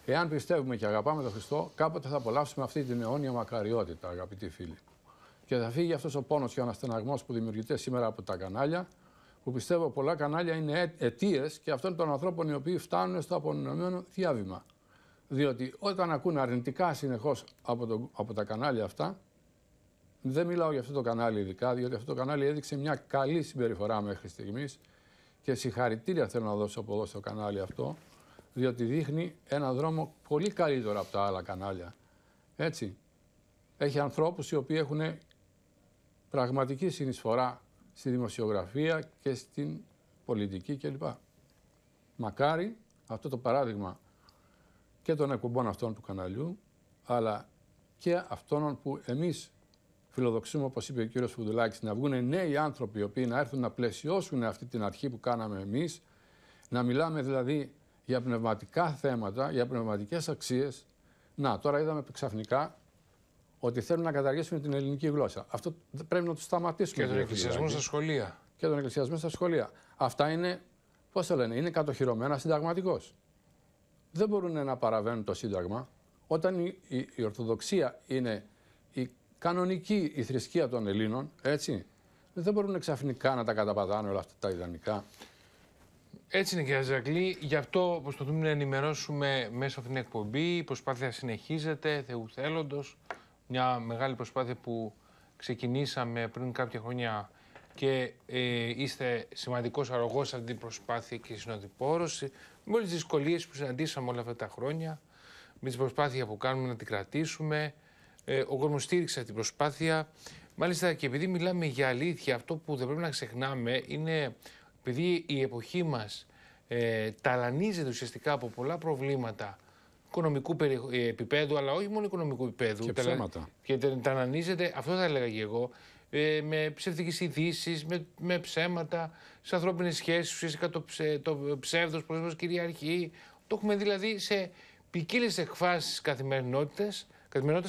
Εάν πιστεύουμε και αγαπάμε τον Χριστό, κάποτε θα απολαύσουμε αυτή την αιώνια μακαριότητα, αγαπητοί φίλοι. Και θα φύγει αυτός ο πόνος και ο αναστεναγμός που δημιουργείται σήμερα από τα κανάλια, που πιστεύω πολλά κανάλια είναι ε, αιτίες και αυτών των ανθρώπων οι οποίοι φτάνουν στο απονομημένο διάβημα. Διότι όταν ακούνε αρνητικά συνεχώς από, από τα κανάλια αυτά, δεν μιλάω για αυτό το κανάλι ειδικά, διότι αυτό το κανάλι έδειξε μια καλή συμπεριφορά μέχρι στιγμής και συγχαρητήρια θέλω να δώσω από εδώ στο κανάλι αυτό διότι δείχνει ένα δρόμο πολύ καλύτερο από τα άλλα κανάλια. Έτσι. Έχει ανθρώπους οι οποίοι έχουν πραγματική συνεισφορά στη δημοσιογραφία και στην πολιτική κλπ. Μακάρι αυτό το παράδειγμα και των εκπομπών αυτών του καναλιού, αλλά και αυτών που εμείς φιλοδοξούμε, όπως είπε ο κύριος Φουδουλάκης, να βγουν νέοι άνθρωποι οι οποίοι να έρθουν να πλαισιώσουν αυτή την αρχή που κάναμε εμείς, να μιλάμε δηλαδή για πνευματικά θέματα, για πνευματικές αξίες. Να, τώρα είδαμε ξαφνικά ότι θέλουν να καταργήσουν την ελληνική γλώσσα. Αυτό πρέπει να το σταματήσουμε. Και τον εκκλησιασμό δηλαδή. στα σχολεία. Και τον εκκλησιασμό στα σχολεία. Αυτά είναι, πώς το λένε, είναι κατοχυρωμένα συνταγματικώς. Δεν μπορούν να παραβαίνουν το Σύνταγμα. Όταν η, η, Ορθοδοξία είναι η κανονική η θρησκεία των Ελλήνων, έτσι, δεν μπορούν ξαφνικά να τα καταπατάνε όλα αυτά τα ιδανικά. Έτσι είναι κύριε Ζακλή, γι' αυτό προσπαθούμε να ενημερώσουμε μέσα από την εκπομπή, η προσπάθεια συνεχίζεται, Θεού θέλοντος, μια μεγάλη προσπάθεια που ξεκινήσαμε πριν κάποια χρόνια και ε, είστε σημαντικός αρρωγός αυτή την προσπάθεια και συνοδοιπόρωση, με όλες τις δυσκολίες που συναντήσαμε όλα αυτά τα χρόνια, με την προσπάθεια που κάνουμε να την κρατήσουμε, ε, ο κόσμος στήριξε την προσπάθεια. Μάλιστα και επειδή μιλάμε για αλήθεια, αυτό που δεν πρέπει να ξεχνάμε είναι επειδή η εποχή μας ε, ταλανίζεται ουσιαστικά από πολλά προβλήματα οικονομικού ε, επίπεδου, αλλά όχι μόνο οικονομικού επίπεδου. Και ψέματα. Και ταλανίζεται, αυτό θα έλεγα και εγώ, ε, με ψευτικέ ειδήσεις, με, με ψέματα, σε ανθρώπινες σχέσεις. Ουσιαστικά το, ψε, το ψεύδος κυριαρχεί. Το έχουμε δηλαδή σε ποικίλες εκφάσεις καθημερινότητε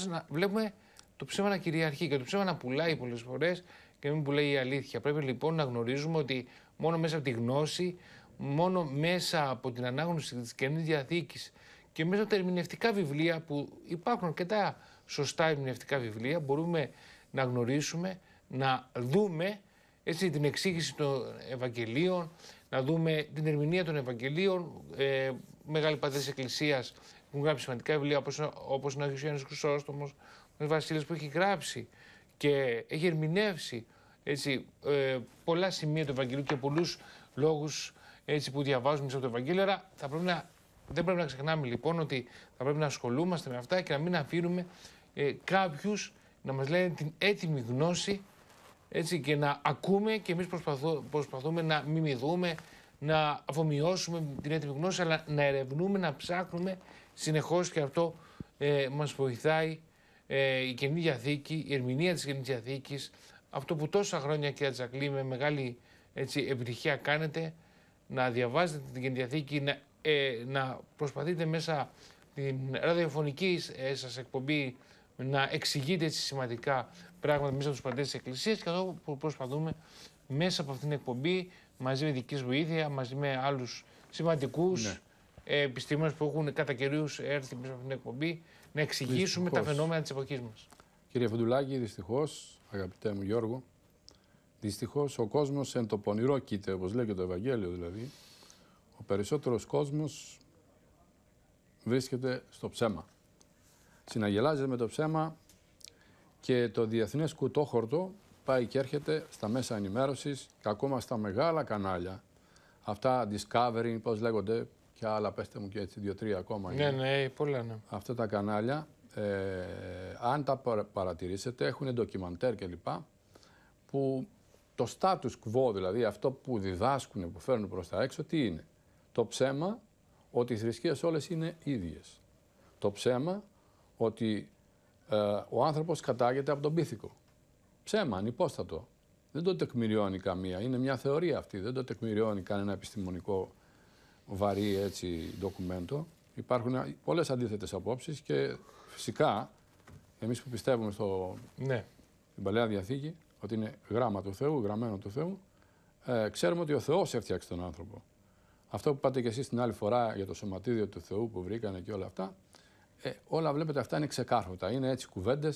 να βλέπουμε το ψέμα να κυριαρχεί και το ψέμα να πουλάει πολλές φορές και να μην πουλάει η αλήθεια. Πρέπει λοιπόν να γνωρίζουμε ότι μόνο μέσα από τη γνώση, μόνο μέσα από την ανάγνωση της Καινής Διαθήκης και μέσα από τα ερμηνευτικά βιβλία που υπάρχουν και τα σωστά ερμηνευτικά βιβλία μπορούμε να γνωρίσουμε, να δούμε έτσι, την εξήγηση των Ευαγγελίων, να δούμε την ερμηνεία των Ευαγγελίων. Ε, μεγάλοι πατέρε Εκκλησίας έχουν γράψει σημαντικά βιβλία, όπως είναι ο Ιωάννης Χρυσόστομος, ο που έχει γράψει και έχει ερμηνεύσει έτσι, ε, πολλά σημεία του Ευαγγελίου και πολλούς λόγους που διαβάζουμε από το Ευαγγέλιο. Άρα θα πρέπει να, δεν πρέπει να ξεχνάμε λοιπόν ότι θα πρέπει να ασχολούμαστε με αυτά και να μην αφήνουμε ε, κάποιους να μας λένε την έτοιμη γνώση έτσι, και να ακούμε και εμείς προσπαθούμε, προσπαθούμε να μιμηθούμε, να αφομοιώσουμε την έτοιμη γνώση, αλλά να ερευνούμε, να ψάχνουμε συνεχώς και αυτό ε, μας βοηθάει ε, η καινή διαθήκη, η ερμηνεία της καινής διαθήκης, αυτό που τόσα χρόνια και Τζακλή με μεγάλη έτσι, επιτυχία κάνετε, να διαβάζετε την Κεντιαθήκη, να, ε, να προσπαθείτε μέσα την ραδιοφωνική ε, σας εκπομπή να εξηγείτε έτσι σημαντικά πράγματα μέσα στους παντές της Εκκλησίας και αυτό προσπαθούμε μέσα από αυτήν την εκπομπή, μαζί με δική βοήθεια, μαζί με άλλους σημαντικούς ναι. Ε, επιστήμονες που έχουν κατά καιρούς έρθει μέσα από αυτήν την εκπομπή, να εξηγήσουμε τα φαινόμενα της εποχής μας. Κύριε Φαντουλάκη, δυστυχώς αγαπητέ μου Γιώργο, δυστυχώς ο κόσμος εν το πονηρό κοίται, όπως λέει και το Ευαγγέλιο δηλαδή, ο περισσότερος κόσμος βρίσκεται στο ψέμα. Συναγελάζεται με το ψέμα και το διεθνές κουτόχορτο πάει και έρχεται στα μέσα ενημέρωσης και ακόμα στα μεγάλα κανάλια. Αυτά Discovery, πώς λέγονται, και άλλα πέστε μου και έτσι δύο-τρία ακόμα. Ναι, ναι, πολλά ναι. Αυτά τα κανάλια ε, αν τα παρατηρήσετε, έχουν ντοκιμαντέρ κλπ. που το status quo, δηλαδή αυτό που διδάσκουν, που φέρνουν προς τα έξω, τι είναι. Το ψέμα ότι οι θρησκείες όλες είναι ίδιες. Το ψέμα ότι ε, ο άνθρωπος κατάγεται από τον πίθηκο. Ψέμα, ανυπόστατο. Δεν το τεκμηριώνει καμία. Είναι μια θεωρία αυτή. Δεν το τεκμηριώνει κανένα επιστημονικό βαρύ έτσι ντοκουμέντο. Υπάρχουν ε, πολλές αντίθετες απόψεις και Φυσικά, εμείς που πιστεύουμε στο, ναι. στην παλαιά διαθήκη, ότι είναι γράμμα του Θεού, γραμμένο του Θεού, ε, ξέρουμε ότι ο Θεός έφτιαξε τον άνθρωπο. Αυτό που πάτε και εσείς την άλλη φορά για το σωματίδιο του Θεού που βρήκανε και όλα αυτά, ε, όλα βλέπετε αυτά είναι ξεκάρφωτα. Είναι έτσι κουβέντες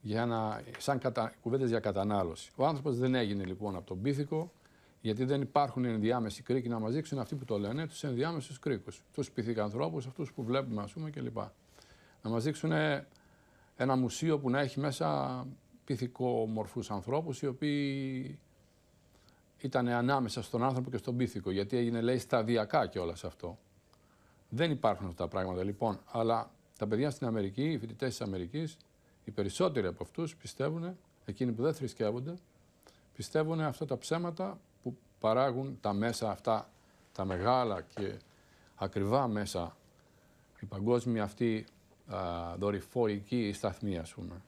για να, σαν κατα, κουβέντες για κατανάλωση. Ο άνθρωπος δεν έγινε λοιπόν από τον πίθηκο, γιατί δεν υπάρχουν ενδιάμεσοι κρίκοι να μας δείξουν αυτοί που το λένε, τους ενδιάμεσους κρίκους. Τους ανθρώπους, αυτούς που βλέπουμε, ας πούμε κλπ να μας δείξουν ένα μουσείο που να έχει μέσα μορφούς ανθρώπους οι οποίοι ήταν ανάμεσα στον άνθρωπο και στον πυθικό γιατί έγινε λέει σταδιακά και όλα σε αυτό. Δεν υπάρχουν αυτά τα πράγματα λοιπόν, αλλά τα παιδιά στην Αμερική, οι φοιτητές της Αμερικής, οι περισσότεροι από αυτούς πιστεύουν, εκείνοι που δεν θρησκεύονται, πιστεύουν αυτά τα ψέματα που παράγουν τα μέσα αυτά, τα μεγάλα και ακριβά μέσα, η παγκόσμια αυτή α, δορυφορική σταθμή, ας πούμε.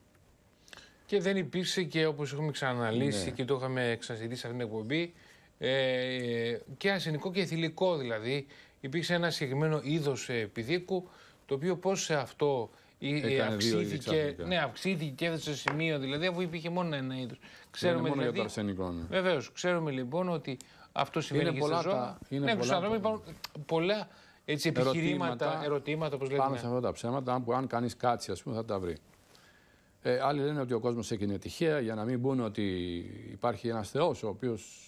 Και δεν υπήρξε και όπως έχουμε ξαναλύσει ναι. και το είχαμε ξαναζητήσει σε αυτήν την εκπομπή, ε, και ασυνικό και θηλυκό δηλαδή. Υπήρξε ένα συγκεκριμένο είδος ε, επιδίκου, το οποίο πώς σε αυτό ε, αυξήθηκε, ναι, αυξήθηκε και έδωσε σημείο, δηλαδή αφού υπήρχε μόνο ένα είδος. Ναι, ναι, ξέρουμε μόνο δηλαδή, για το δηλαδή- αρσενικό. Ναι. Βεβαίως, ξέρουμε λοιπόν ότι αυτό συμβαίνει είναι και πολλά στα ζώα. Τα, είναι ναι, πολλά, τα... πολλά, έτσι, επιχειρήματα, ερωτήματα, όπως όπως λέτε, Πάνω σε αυτά τα ψέματα, που αν κάνεις κάτσει, ας πούμε, θα τα βρει. Ε, άλλοι λένε ότι ο κόσμος έγινε τυχαία, για να μην πούνε ότι υπάρχει ένας Θεός, ο οποίος...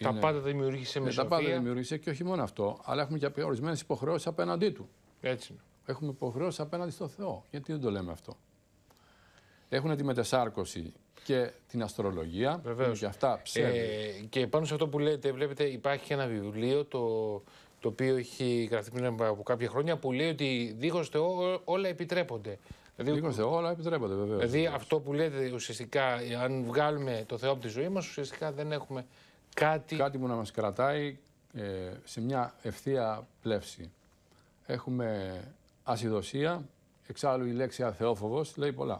Τα πάντα δημιούργησε ναι, με Τα πάντα δημιούργησε και όχι μόνο αυτό, αλλά έχουμε και ορισμένες υποχρεώσεις απέναντί του. Έτσι είναι. Έχουμε υποχρεώσεις απέναντι στο Θεό. Γιατί δεν το λέμε αυτό. Έχουν τη μετεσάρκωση και την αστρολογία. Βεβαίως. Και αυτά ε, Και πάνω σε αυτό που λέτε, βλέπετε, υπάρχει ένα βιβλίο, το το οποίο έχει γραφτεί πριν από κάποια χρόνια, που λέει ότι δίχως δηλαδή, Θεό όλα επιτρέπονται. Δηλαδή, Θεό όλα επιτρέπονται, βέβαια. Δηλαδή, αυτό που λέτε ουσιαστικά, αν βγάλουμε το Θεό από τη ζωή μας, ουσιαστικά δεν έχουμε κάτι. Κάτι που να μας κρατάει ε, σε μια ευθεία πλεύση. Έχουμε ασυδοσία. Εξάλλου η λέξη αθεόφοβος λέει πολλά.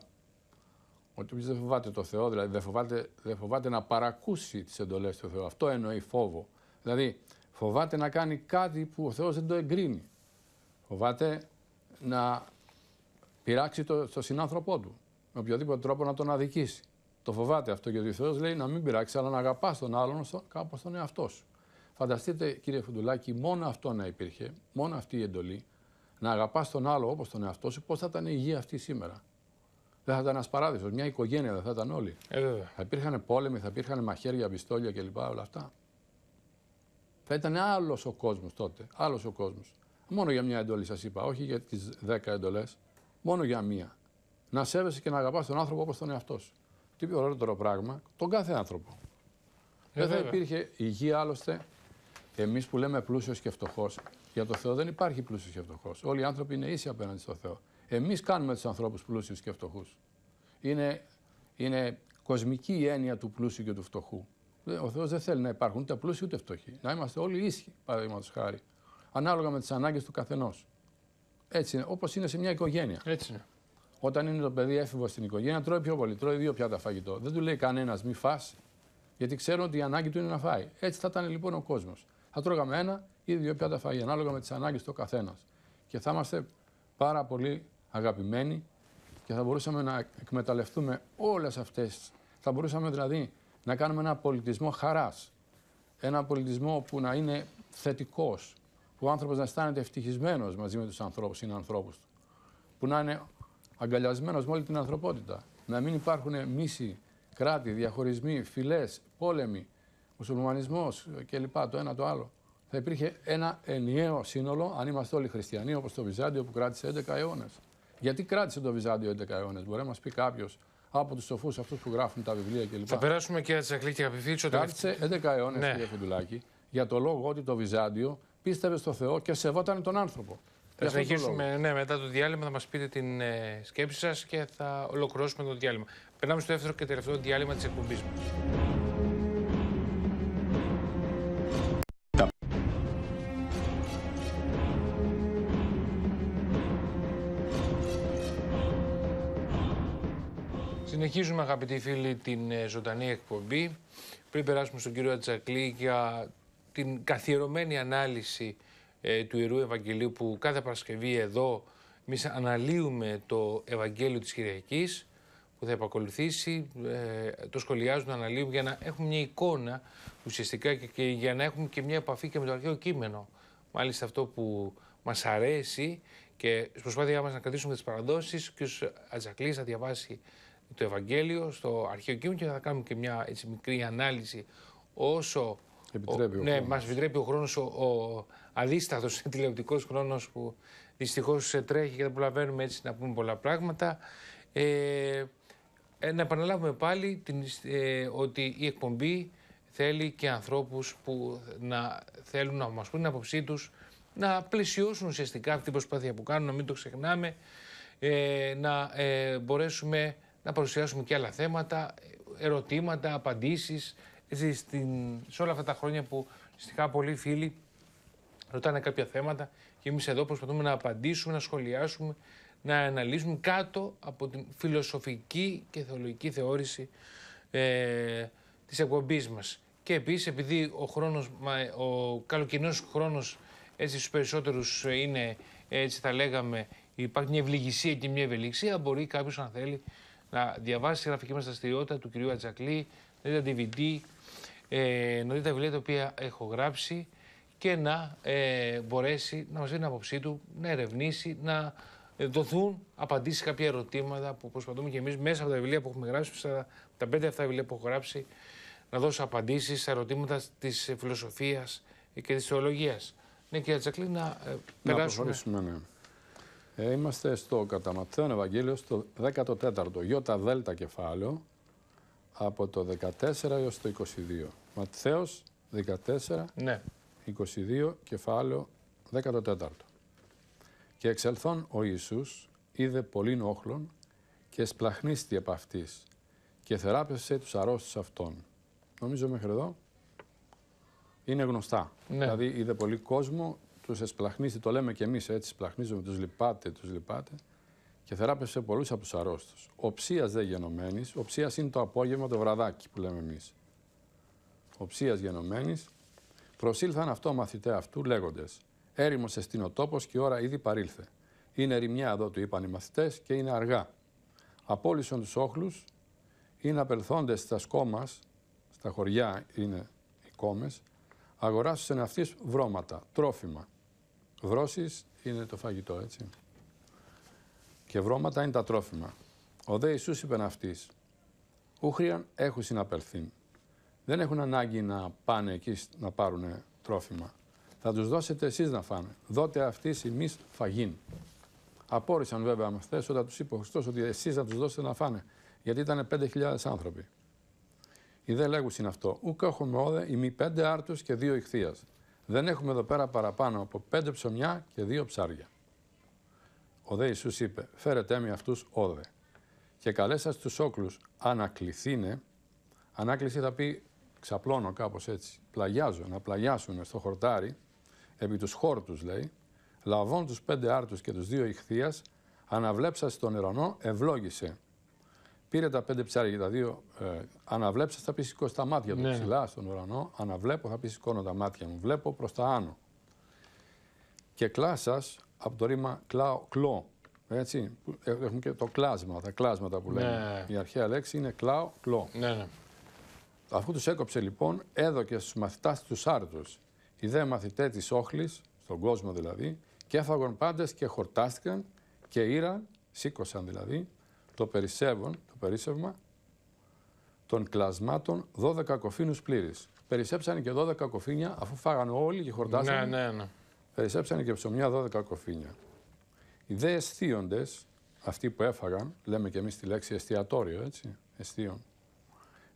Ότι δεν φοβάται το Θεό, δηλαδή δεν φοβάται, δεν φοβάται να παρακούσει τις εντολές του Θεού. Αυτό εννοεί φόβο. Δηλαδή, Φοβάται να κάνει κάτι που ο Θεός δεν το εγκρίνει. Φοβάται να πειράξει το, το συνάνθρωπό του. Με οποιοδήποτε τρόπο να τον αδικήσει. Το φοβάται αυτό γιατί ο Θεός λέει να μην πειράξει, αλλά να αγαπάς τον άλλον κάπως τον εαυτό σου. Φανταστείτε κύριε Φουντουλάκη, μόνο αυτό να υπήρχε, μόνο αυτή η εντολή, να αγαπάς τον άλλο όπως τον εαυτό σου, πώς θα ήταν η γη αυτή σήμερα. Δεν θα ήταν ένας παράδεισος, μια οικογένεια δεν θα ήταν όλοι. Ε, θα υπήρχαν πόλεμοι, θα υπήρχαν μαχαίρια, πιστόλια κλπ. Όλα αυτά. Θα ήταν άλλος ο κόσμος τότε. Άλλος ο κόσμος. Μόνο για μια εντολή σας είπα, όχι για τις δέκα εντολές. Μόνο για μία. Να σέβεσαι και να αγαπάς τον άνθρωπο όπως τον εαυτό σου. Τι πιο ωραίο πράγμα, τον κάθε άνθρωπο. Ε, δεν θα υπήρχε υγεία άλλωστε. Εμείς που λέμε πλούσιος και φτωχός, για το Θεό δεν υπάρχει πλούσιος και φτωχός. Όλοι οι άνθρωποι είναι ίσοι απέναντι στο Θεό. Εμείς κάνουμε τους ανθρώπους πλούσιους και φτωχούς. Είναι, είναι κοσμική η έννοια του πλούσιου και του φτωχού. Ε, ο Θεός δεν θέλει να υπάρχουν ούτε πλούσιοι ούτε φτωχοί. Να είμαστε όλοι ίσχυοι, παραδείγματος χάρη. Ανάλογα με τις ανάγκες του καθενός. Έτσι είναι, όπως είναι σε μια οικογένεια. Έτσι είναι. Όταν είναι το παιδί έφηβο στην οικογένεια, τρώει πιο πολύ. Τρώει δύο πιάτα φαγητό. Δεν του λέει κανένας μη φά, γιατί ξέρουν ότι η ανάγκη του είναι να φάει. Έτσι θα ήταν λοιπόν ο κόσμος. Θα τρώγαμε ένα ή δύο πιάτα φαγητό, ανάλογα με τις ανάγκες του καθένας. Και θα είμαστε πάρα πολύ αγαπημένοι και θα μπορούσαμε να εκμεταλλευτούμε όλες αυτές. Θα μπορούσαμε δηλαδή να κάνουμε ένα πολιτισμό χαράς, ένα πολιτισμό που να είναι θετικός, που ο άνθρωπος να αισθάνεται ευτυχισμένος μαζί με τους ανθρώπους, ανθρώπους του, που να είναι αγκαλιασμένος με όλη την ανθρωπότητα, να μην υπάρχουν μίση, κράτη, διαχωρισμοί, φυλές, πόλεμοι, μουσουλμανισμός κλπ. το ένα το άλλο. Θα υπήρχε ένα ενιαίο σύνολο, αν είμαστε όλοι χριστιανοί, όπως το Βυζάντιο που κράτησε 11 αιώνες. Γιατί κράτησε το Βυζάντιο 11 αιώνες, μπορεί να μας πει κάποιος από τους σοφούς αυτούς που γράφουν τα βιβλία κλπ. Θα περάσουμε και Τσακλή και Καπηφίτσο. Κράτησε 11 αιώνες, ναι. κύριε για το λόγο ότι το Βυζάντιο πίστευε στο Θεό και σεβόταν τον άνθρωπο. Θα συνεχίσουμε ναι, μετά το διάλειμμα, θα μας πείτε την ε, σκέψη σας και θα ολοκληρώσουμε το διάλειμμα. Περνάμε στο δεύτερο και τελευταίο διάλειμμα της εκπομπής μας. Συνεχίζουμε αγαπητοί φίλοι την ε, ζωντανή εκπομπή. Πριν περάσουμε στον κύριο Ατζακλή για την καθιερωμένη ανάλυση ε, του Ιερού Ευαγγελίου που κάθε Παρασκευή εδώ εμείς αναλύουμε το Ευαγγέλιο της Κυριακής που θα επακολουθήσει, ε, το σχολιάζουν, αναλύουν για να έχουμε μια εικόνα ουσιαστικά και, για να έχουμε και μια επαφή και με το αρχαίο κείμενο. Μάλιστα αυτό που μας αρέσει και στην προσπάθειά μας να κρατήσουμε τις παραδόσεις και ο Ατζακλής θα διαβάσει το Ευαγγέλιο στο αρχαίο κείμενο και θα κάνουμε και μια έτσι, μικρή ανάλυση όσο επιτρέπει ο, ο ναι, μας επιτρέπει ο χρόνος ο, ο αδίστατος *laughs* τηλεοπτικός χρόνος που δυστυχώς τρέχει και δεν προλαβαίνουμε έτσι να πούμε πολλά πράγματα. Ε, ε να επαναλάβουμε πάλι την, ε, ότι η εκπομπή θέλει και ανθρώπους που να θέλουν να μας πούν την άποψή τους, να πλαισιώσουν ουσιαστικά αυτή την προσπάθεια που κάνουν, να μην το ξεχνάμε, ε, να ε, μπορέσουμε να παρουσιάσουμε και άλλα θέματα, ερωτήματα, απαντήσεις σε όλα αυτά τα χρόνια που συχνά πολλοί φίλοι ρωτάνε κάποια θέματα και εμείς εδώ προσπαθούμε να απαντήσουμε, να σχολιάσουμε, να αναλύσουμε κάτω από την φιλοσοφική και θεολογική θεώρηση ε, της εκπομπής μας. Και επίσης, επειδή ο, χρόνος, ο καλοκαιρινός χρόνος έτσι στους περισσότερους είναι έτσι θα λέγαμε υπάρχει μια ευληγησία και μια ευελιξία μπορεί κάποιος να θέλει να διαβάσει τη γραφική μας δραστηριότητα του κυρίου Ατζακλή, να δείτε τα DVD, ε, να δείτε τα βιβλία τα οποία έχω γράψει και να ε, μπορέσει να μας δει την άποψή του, να ερευνήσει, να δοθούν απαντήσεις σε κάποια ερωτήματα που προσπαθούμε και εμείς μέσα από τα βιβλία που έχουμε γράψει, στα, τα πέντε αυτά βιβλία που έχω γράψει, να δώσω απαντήσεις σε ερωτήματα της φιλοσοφίας και της θεολογίας. Ναι, κύριε Τσακλή, να, ε, να περάσουμε. Ναι. Ε, είμαστε στο κατά Ματθαίον Ευαγγέλιο στο 14ο, Ιώτα Δέλτα κεφάλαιο, από το 14 έως το 22. Ματθαίος 14, ναι. 22 κεφάλαιο 14ο. Και εξελθόν ο Ιησούς είδε πολλήν όχλων και εξελθων ο επ' αυτής και θεράπευσε τους αρρώστους αυτών. Νομίζω μέχρι εδώ είναι γνωστά. Ναι. Δηλαδή είδε πολύ κόσμο τους εσπλαχνίσει, το λέμε και εμείς έτσι, εσπλαχνίζουμε, τους λυπάτε, τους λυπάτε και θεράπευσε πολλούς από τους αρρώστους. Οψίας δεν γενομένης, οψίας είναι το απόγευμα το βραδάκι που λέμε εμείς. Οψίας γενομένης, προσήλθαν αυτό μαθητέ αυτού λέγοντες «Έρημος εστινοτόπος και η ώρα ήδη παρήλθε. Είναι ρημιά εδώ του είπαν οι μαθητές και είναι αργά. Απόλυσαν τους όχλους, είναι απελθόντες στα σκόμας, στα χωριά είναι οι κόμες, σε αυτής βρώματα, τρόφιμα, Βρώσει είναι το φαγητό, έτσι. Και βρώματα είναι τα τρόφιμα. Ο δε Ιησούς είπε αυτή. ούχριαν έχουν συναπελθεί. Δεν έχουν ανάγκη να πάνε εκεί να πάρουν τρόφιμα. Θα τους δώσετε εσείς να φάνε. Δότε αυτής μη φαγήν. Απόρρισαν βέβαια αυτέ όταν τους είπε ο Χριστός ότι εσείς θα τους δώσετε να φάνε. Γιατί ήταν 5.000 άνθρωποι. Οι δε είναι αυτό. ούκα έχουμε όδε ημί πέντε άρτους και δύο ηχθείας. Δεν έχουμε εδώ πέρα παραπάνω από πέντε ψωμιά και δύο ψάρια. Ο δε Ιησούς είπε, φέρετε με αυτούς όδε και καλέσας τους όκλους ανακληθήνε, ανάκληση θα πει ξαπλώνω κάπως έτσι, πλαγιάζω, να πλαγιάσουν στο χορτάρι, επί τους χόρτους λέει, λαβών τους πέντε άρτους και τους δύο ηχθείας, αναβλέψας τον νερονό, ευλόγησε Πήρε τα πέντε ψάρια τα δύο. Ε, αναβλέψα, θα πει σηκώσει τα μάτια του ναι, ναι. ψηλά στον ουρανό. Αναβλέπω, θα πει σηκώνω τα μάτια μου. Βλέπω προς τα άνω. Και κλάσα από το ρήμα κλάω, κλώ. Έτσι. Ε, έχουν και το κλάσμα, τα κλάσματα που λένε. Ναι. Η αρχαία λέξη είναι κλάω, κλώ. Ναι, ναι. Αφού τους έκοψε λοιπόν, έδωκε στους μαθητάς τους άρτους. Οι δε μαθητές της όχλης, στον κόσμο δηλαδή, και έφαγαν πάντες και χορτάστηκαν και ήραν, σήκωσαν δηλαδή, το περισσεύον το περίσσευμα των κλασμάτων 12 κοφίνους πλήρης. Περισσέψανε και 12 κοφίνια αφού φάγανε όλοι και χορτάσανε. Ναι, ναι, ναι. Περισσέψανε και ψωμιά 12 κοφίνια. Οι δε αυτοί που έφαγαν, λέμε και εμείς τη λέξη εστιατόριο, έτσι, εστίον,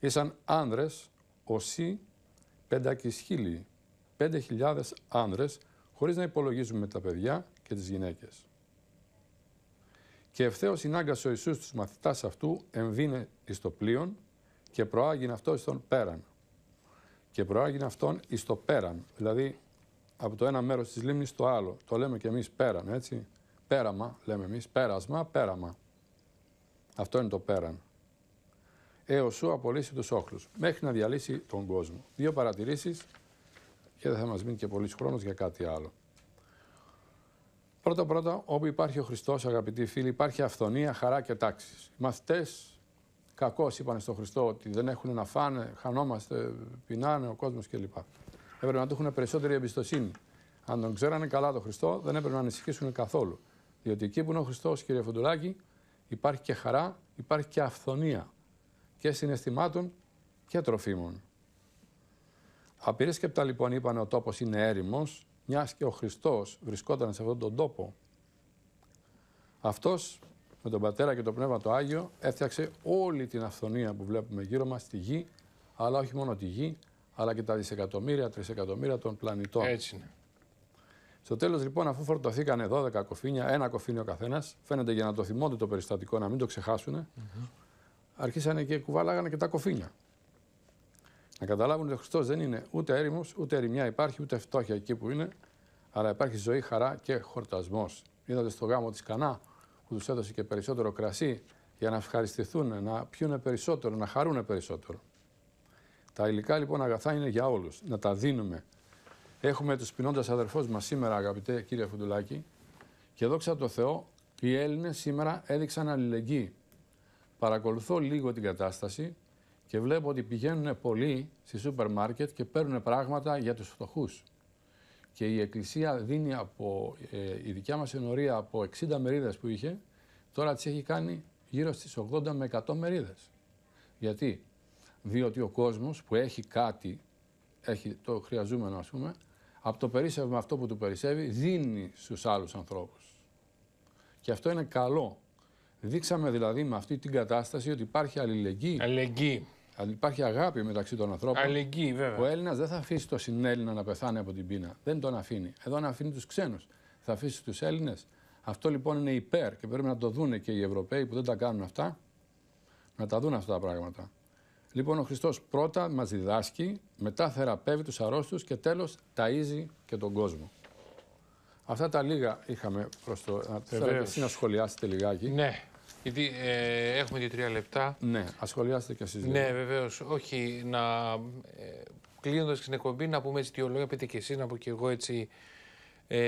ήσαν άνδρες, οσί, πεντακισχύλοι, 5.000 άνδρες, χωρίς να υπολογίζουμε τα παιδιά και τις γυναίκες. Και ευθέως συνάγκασε ο Ιησούς τους μαθητάς αυτού εμβίνε εις το πλοίον και προάγει αυτό εις τον πέραν. Και προάγει αυτόν εις το πέραν, δηλαδή από το ένα μέρος της λίμνης στο άλλο. Το λέμε και εμείς πέραν, έτσι. Πέραμα λέμε εμείς, πέρασμα, πέραμα. Αυτό είναι το πέραν. Έως σου απολύσει τους όχλους, μέχρι να διαλύσει τον κόσμο. Δύο παρατηρήσεις και δεν θα μας μείνει και πολύς χρόνος για κάτι άλλο. Πρώτα πρώτα, όπου υπάρχει ο Χριστός, αγαπητοί φίλοι, υπάρχει αυθονία, χαρά και τάξη. Οι μαθητές κακώς είπαν στον Χριστό ότι δεν έχουν να φάνε, χανόμαστε, πεινάνε ο κόσμος κλπ. Έπρεπε να του έχουν περισσότερη εμπιστοσύνη. Αν τον ξέρανε καλά τον Χριστό, δεν έπρεπε να ανησυχήσουν καθόλου. Διότι εκεί που είναι ο Χριστός, κύριε Φουντουλάκη, υπάρχει και χαρά, υπάρχει και αυθονία και συναισθημάτων και τροφίμων. Απειρίσκεπτα λοιπόν είπαν ο τόπος είναι έρημος, μιας και ο Χριστός βρισκόταν σε αυτόν τον τόπο, αυτός με τον Πατέρα και το Πνεύμα το Άγιο έφτιαξε όλη την αυθονία που βλέπουμε γύρω μας στη γη, αλλά όχι μόνο τη γη, αλλά και τα δισεκατομμύρια, τρισεκατομμύρια των πλανητών. Έτσι είναι. Στο τέλος, λοιπόν, αφού φορτωθήκανε 12 κοφίνια, ένα κοφίνιο καθένας, φαίνεται για να το θυμώνται το περιστατικό, να μην το ξεχάσουν, mm αρχίσανε και κουβάλαγανε και τα κοφίνια. Να καταλάβουν ότι ο Χριστός δεν είναι ούτε έρημος, ούτε ερημιά υπάρχει, ούτε φτώχεια εκεί που είναι, αλλά υπάρχει ζωή, χαρά και χορτασμός. Είδατε στο γάμο της Κανά που τους έδωσε και περισσότερο κρασί για να ευχαριστηθούν, να πιούν περισσότερο, να χαρούν περισσότερο. Τα υλικά λοιπόν αγαθά είναι για όλους, να τα δίνουμε. Έχουμε τους πεινώντας αδερφούς μας σήμερα, αγαπητέ κύριε Φουντουλάκη, και δόξα τω Θεώ, οι Έλληνες σήμερα έδειξαν αλληλεγγύη. Παρακολουθώ λίγο την κατάσταση και βλέπω ότι πηγαίνουν πολλοί στη σούπερ μάρκετ και παίρνουν πράγματα για τους φτωχούς. Και η Εκκλησία δίνει από, ε, η δικιά μας ενορία από 60 μερίδες που είχε, τώρα τις έχει κάνει γύρω στις 80 με 100 μερίδες. Γιατί, διότι ο κόσμος που έχει κάτι, έχει το χρειαζόμενο ας πούμε, από το περίσσευμα αυτό που του περισσεύει δίνει στους άλλους ανθρώπους. Και αυτό είναι καλό. Δείξαμε δηλαδή με αυτή την κατάσταση ότι υπάρχει αλληλεγγύη. Αλληλεγγύη. Αν υπάρχει αγάπη μεταξύ των ανθρώπων. Αλληλεγγύη, βέβαια. Ο Έλληνας δεν θα αφήσει τον συνέλληνα να πεθάνει από την πείνα. Δεν τον αφήνει. Εδώ να αφήνει τους ξένους. Θα αφήσει τους Έλληνες. Αυτό λοιπόν είναι υπέρ και πρέπει να το δουν και οι Ευρωπαίοι που δεν τα κάνουν αυτά. Να τα δουν αυτά τα πράγματα. Λοιπόν, ο Χριστός πρώτα μας διδάσκει, μετά θεραπεύει τους αρρώστου και τέλος ταΐζει και τον κόσμο. Αυτά τα λίγα είχαμε προς το. Θέλω να σχολιάσετε λιγάκι. Ναι. Γιατί ε, έχουμε δύο-τρία λεπτά. Ναι, ασχολιάστε και εσείς. Ναι, βεβαίως. Όχι, να. Ε, Κλείνοντας την εκπομπή, να πούμε έτσι δύο λόγια, πείτε και εσείς, να πω και εγώ έτσι. Ε,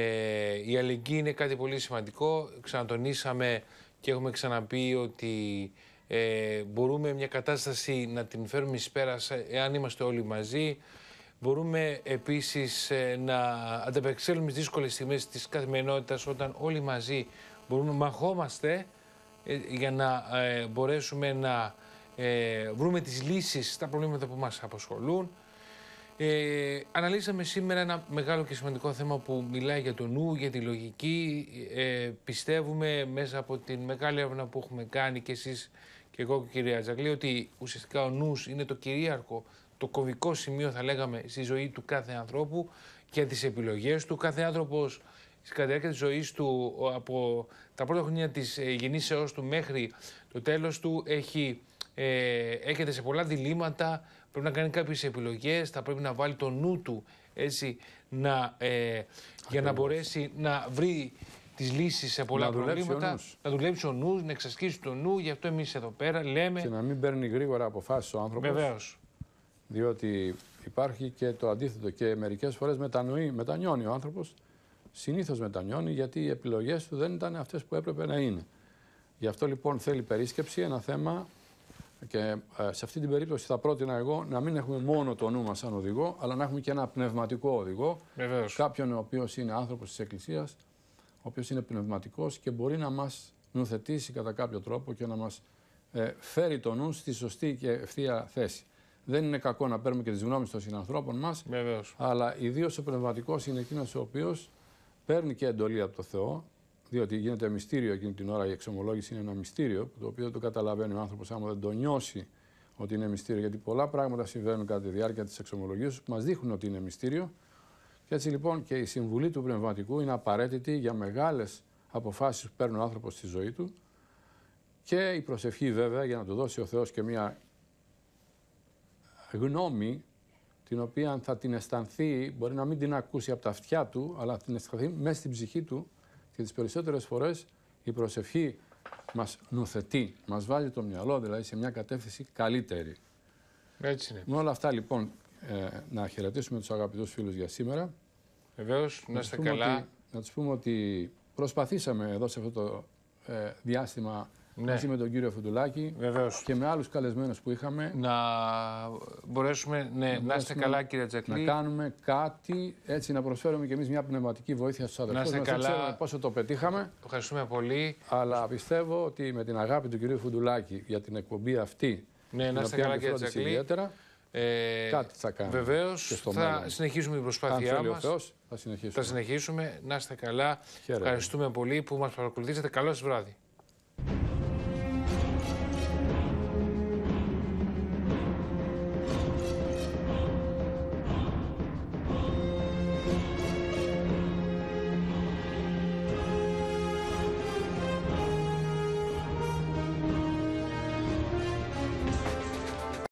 η αλληλεγγύη είναι κάτι πολύ σημαντικό. Ξανατονίσαμε και έχουμε ξαναπεί ότι ε, μπορούμε μια κατάσταση να την φέρουμε εις πέρας εάν είμαστε όλοι μαζί. Μπορούμε επίσης ε, να ανταπεξέλουμε τις δύσκολες στιγμές της καθημερινότητας όταν όλοι μαζί μπορούμε να μαχόμαστε ε, για να ε, μπορέσουμε να ε, βρούμε τις λύσεις στα προβλήματα που μας απασχολούν. Ε, αναλύσαμε σήμερα ένα μεγάλο και σημαντικό θέμα που μιλάει για το νου, για τη λογική. Ε, πιστεύουμε μέσα από την μεγάλη έρευνα που έχουμε κάνει και εσείς και εγώ και κυρία Τζακλή ότι ουσιαστικά ο νους είναι το κυρίαρχο, το κομβικό σημείο θα λέγαμε στη ζωή του κάθε ανθρώπου και τις επιλογές του. Κάθε άνθρωπος Στη τη της ζωής του, από τα πρώτα χρόνια της ε, γεννήσεώς του μέχρι το τέλος του, έχει, ε, σε πολλά διλήμματα. Πρέπει να κάνει κάποιες επιλογές. Θα πρέπει να βάλει το νου του έτσι, να, ε, για να μπορέσει να βρει τις λύσεις σε πολλά προβλήματα. Να δουλέψει ο νους, να εξασκήσει το νου. Γι' αυτό εμείς εδώ πέρα λέμε. Και να μην παίρνει γρήγορα αποφάσεις ο άνθρωπος. Βεβαίως. Διότι υπάρχει και το αντίθετο και μερικές φορές μετανοεί, μετανιώνει ο άνθρωπος συνήθως μετανιώνει γιατί οι επιλογές του δεν ήταν αυτές που έπρεπε να είναι. Γι' αυτό λοιπόν θέλει περίσκεψη, ένα θέμα και ε, σε αυτή την περίπτωση θα πρότεινα εγώ να μην έχουμε μόνο το νου μας σαν οδηγό, αλλά να έχουμε και ένα πνευματικό οδηγό. Βεβαίως. Κάποιον ο οποίος είναι άνθρωπος της Εκκλησίας, ο οποίος είναι πνευματικός και μπορεί να μας νουθετήσει κατά κάποιο τρόπο και να μας ε, φέρει το νου στη σωστή και ευθεία θέση. Δεν είναι κακό να παίρνουμε και τις γνώμες των συνανθρώπων μας, αλλά ιδίως ο πνευματικός είναι εκείνος ο οποίος παίρνει και εντολή από το Θεό, διότι γίνεται μυστήριο εκείνη την ώρα, η εξομολόγηση είναι ένα μυστήριο, το οποίο δεν το καταλαβαίνει ο άνθρωπος άμα δεν το νιώσει ότι είναι μυστήριο. Γιατί πολλά πράγματα συμβαίνουν κατά τη διάρκεια της εξομολογήσεως που μας δείχνουν ότι είναι μυστήριο. Και έτσι λοιπόν και η συμβουλή του πνευματικού είναι απαραίτητη για μεγάλες αποφάσεις που παίρνει ο άνθρωπος στη ζωή του. Και η προσευχή βέβαια για να του δώσει ο Θεός και μια γνώμη την οποία θα την αισθανθεί, μπορεί να μην την ακούσει από τα αυτιά του, αλλά θα την αισθανθεί μέσα στην ψυχή του και τις περισσότερες φορές η προσευχή μας νουθετεί, μας βάζει το μυαλό δηλαδή σε μια κατεύθυνση καλύτερη. Έτσι είναι. Με όλα αυτά λοιπόν ε, να χαιρετήσουμε τους αγαπητούς φίλους για σήμερα. Βεβαίως, να, είστε καλά. Ότι, να τους πούμε ότι προσπαθήσαμε εδώ σε αυτό το ε, διάστημα ναι. μαζί με τον κύριο Φουντουλάκη Βεβαίως. και με άλλους καλεσμένους που είχαμε. Να μπορέσουμε, ναι, να, είστε καλά, κύριε Τζακλή. Να κάνουμε κάτι έτσι, να προσφέρουμε και εμείς μια πνευματική βοήθεια στους αδερφού μας. Δεν ξέρουμε πόσο το πετύχαμε. Ευχαριστούμε πολύ. Αλλά πιστεύω ότι με την αγάπη του κυρίου Φουντουλάκη για την εκπομπή αυτή. Ναι, να είστε καλά, κύριε Ιδιαίτερα, ε, Κάτι θα κάνουμε. Βεβαίως. Θα μέλλον. συνεχίσουμε την προσπάθειά μα. Θα συνεχίσουμε. Θα συνεχίσουμε. Να είστε καλά. Ευχαριστούμε πολύ που μας παρακολουθήσατε. Καλό σας βράδυ.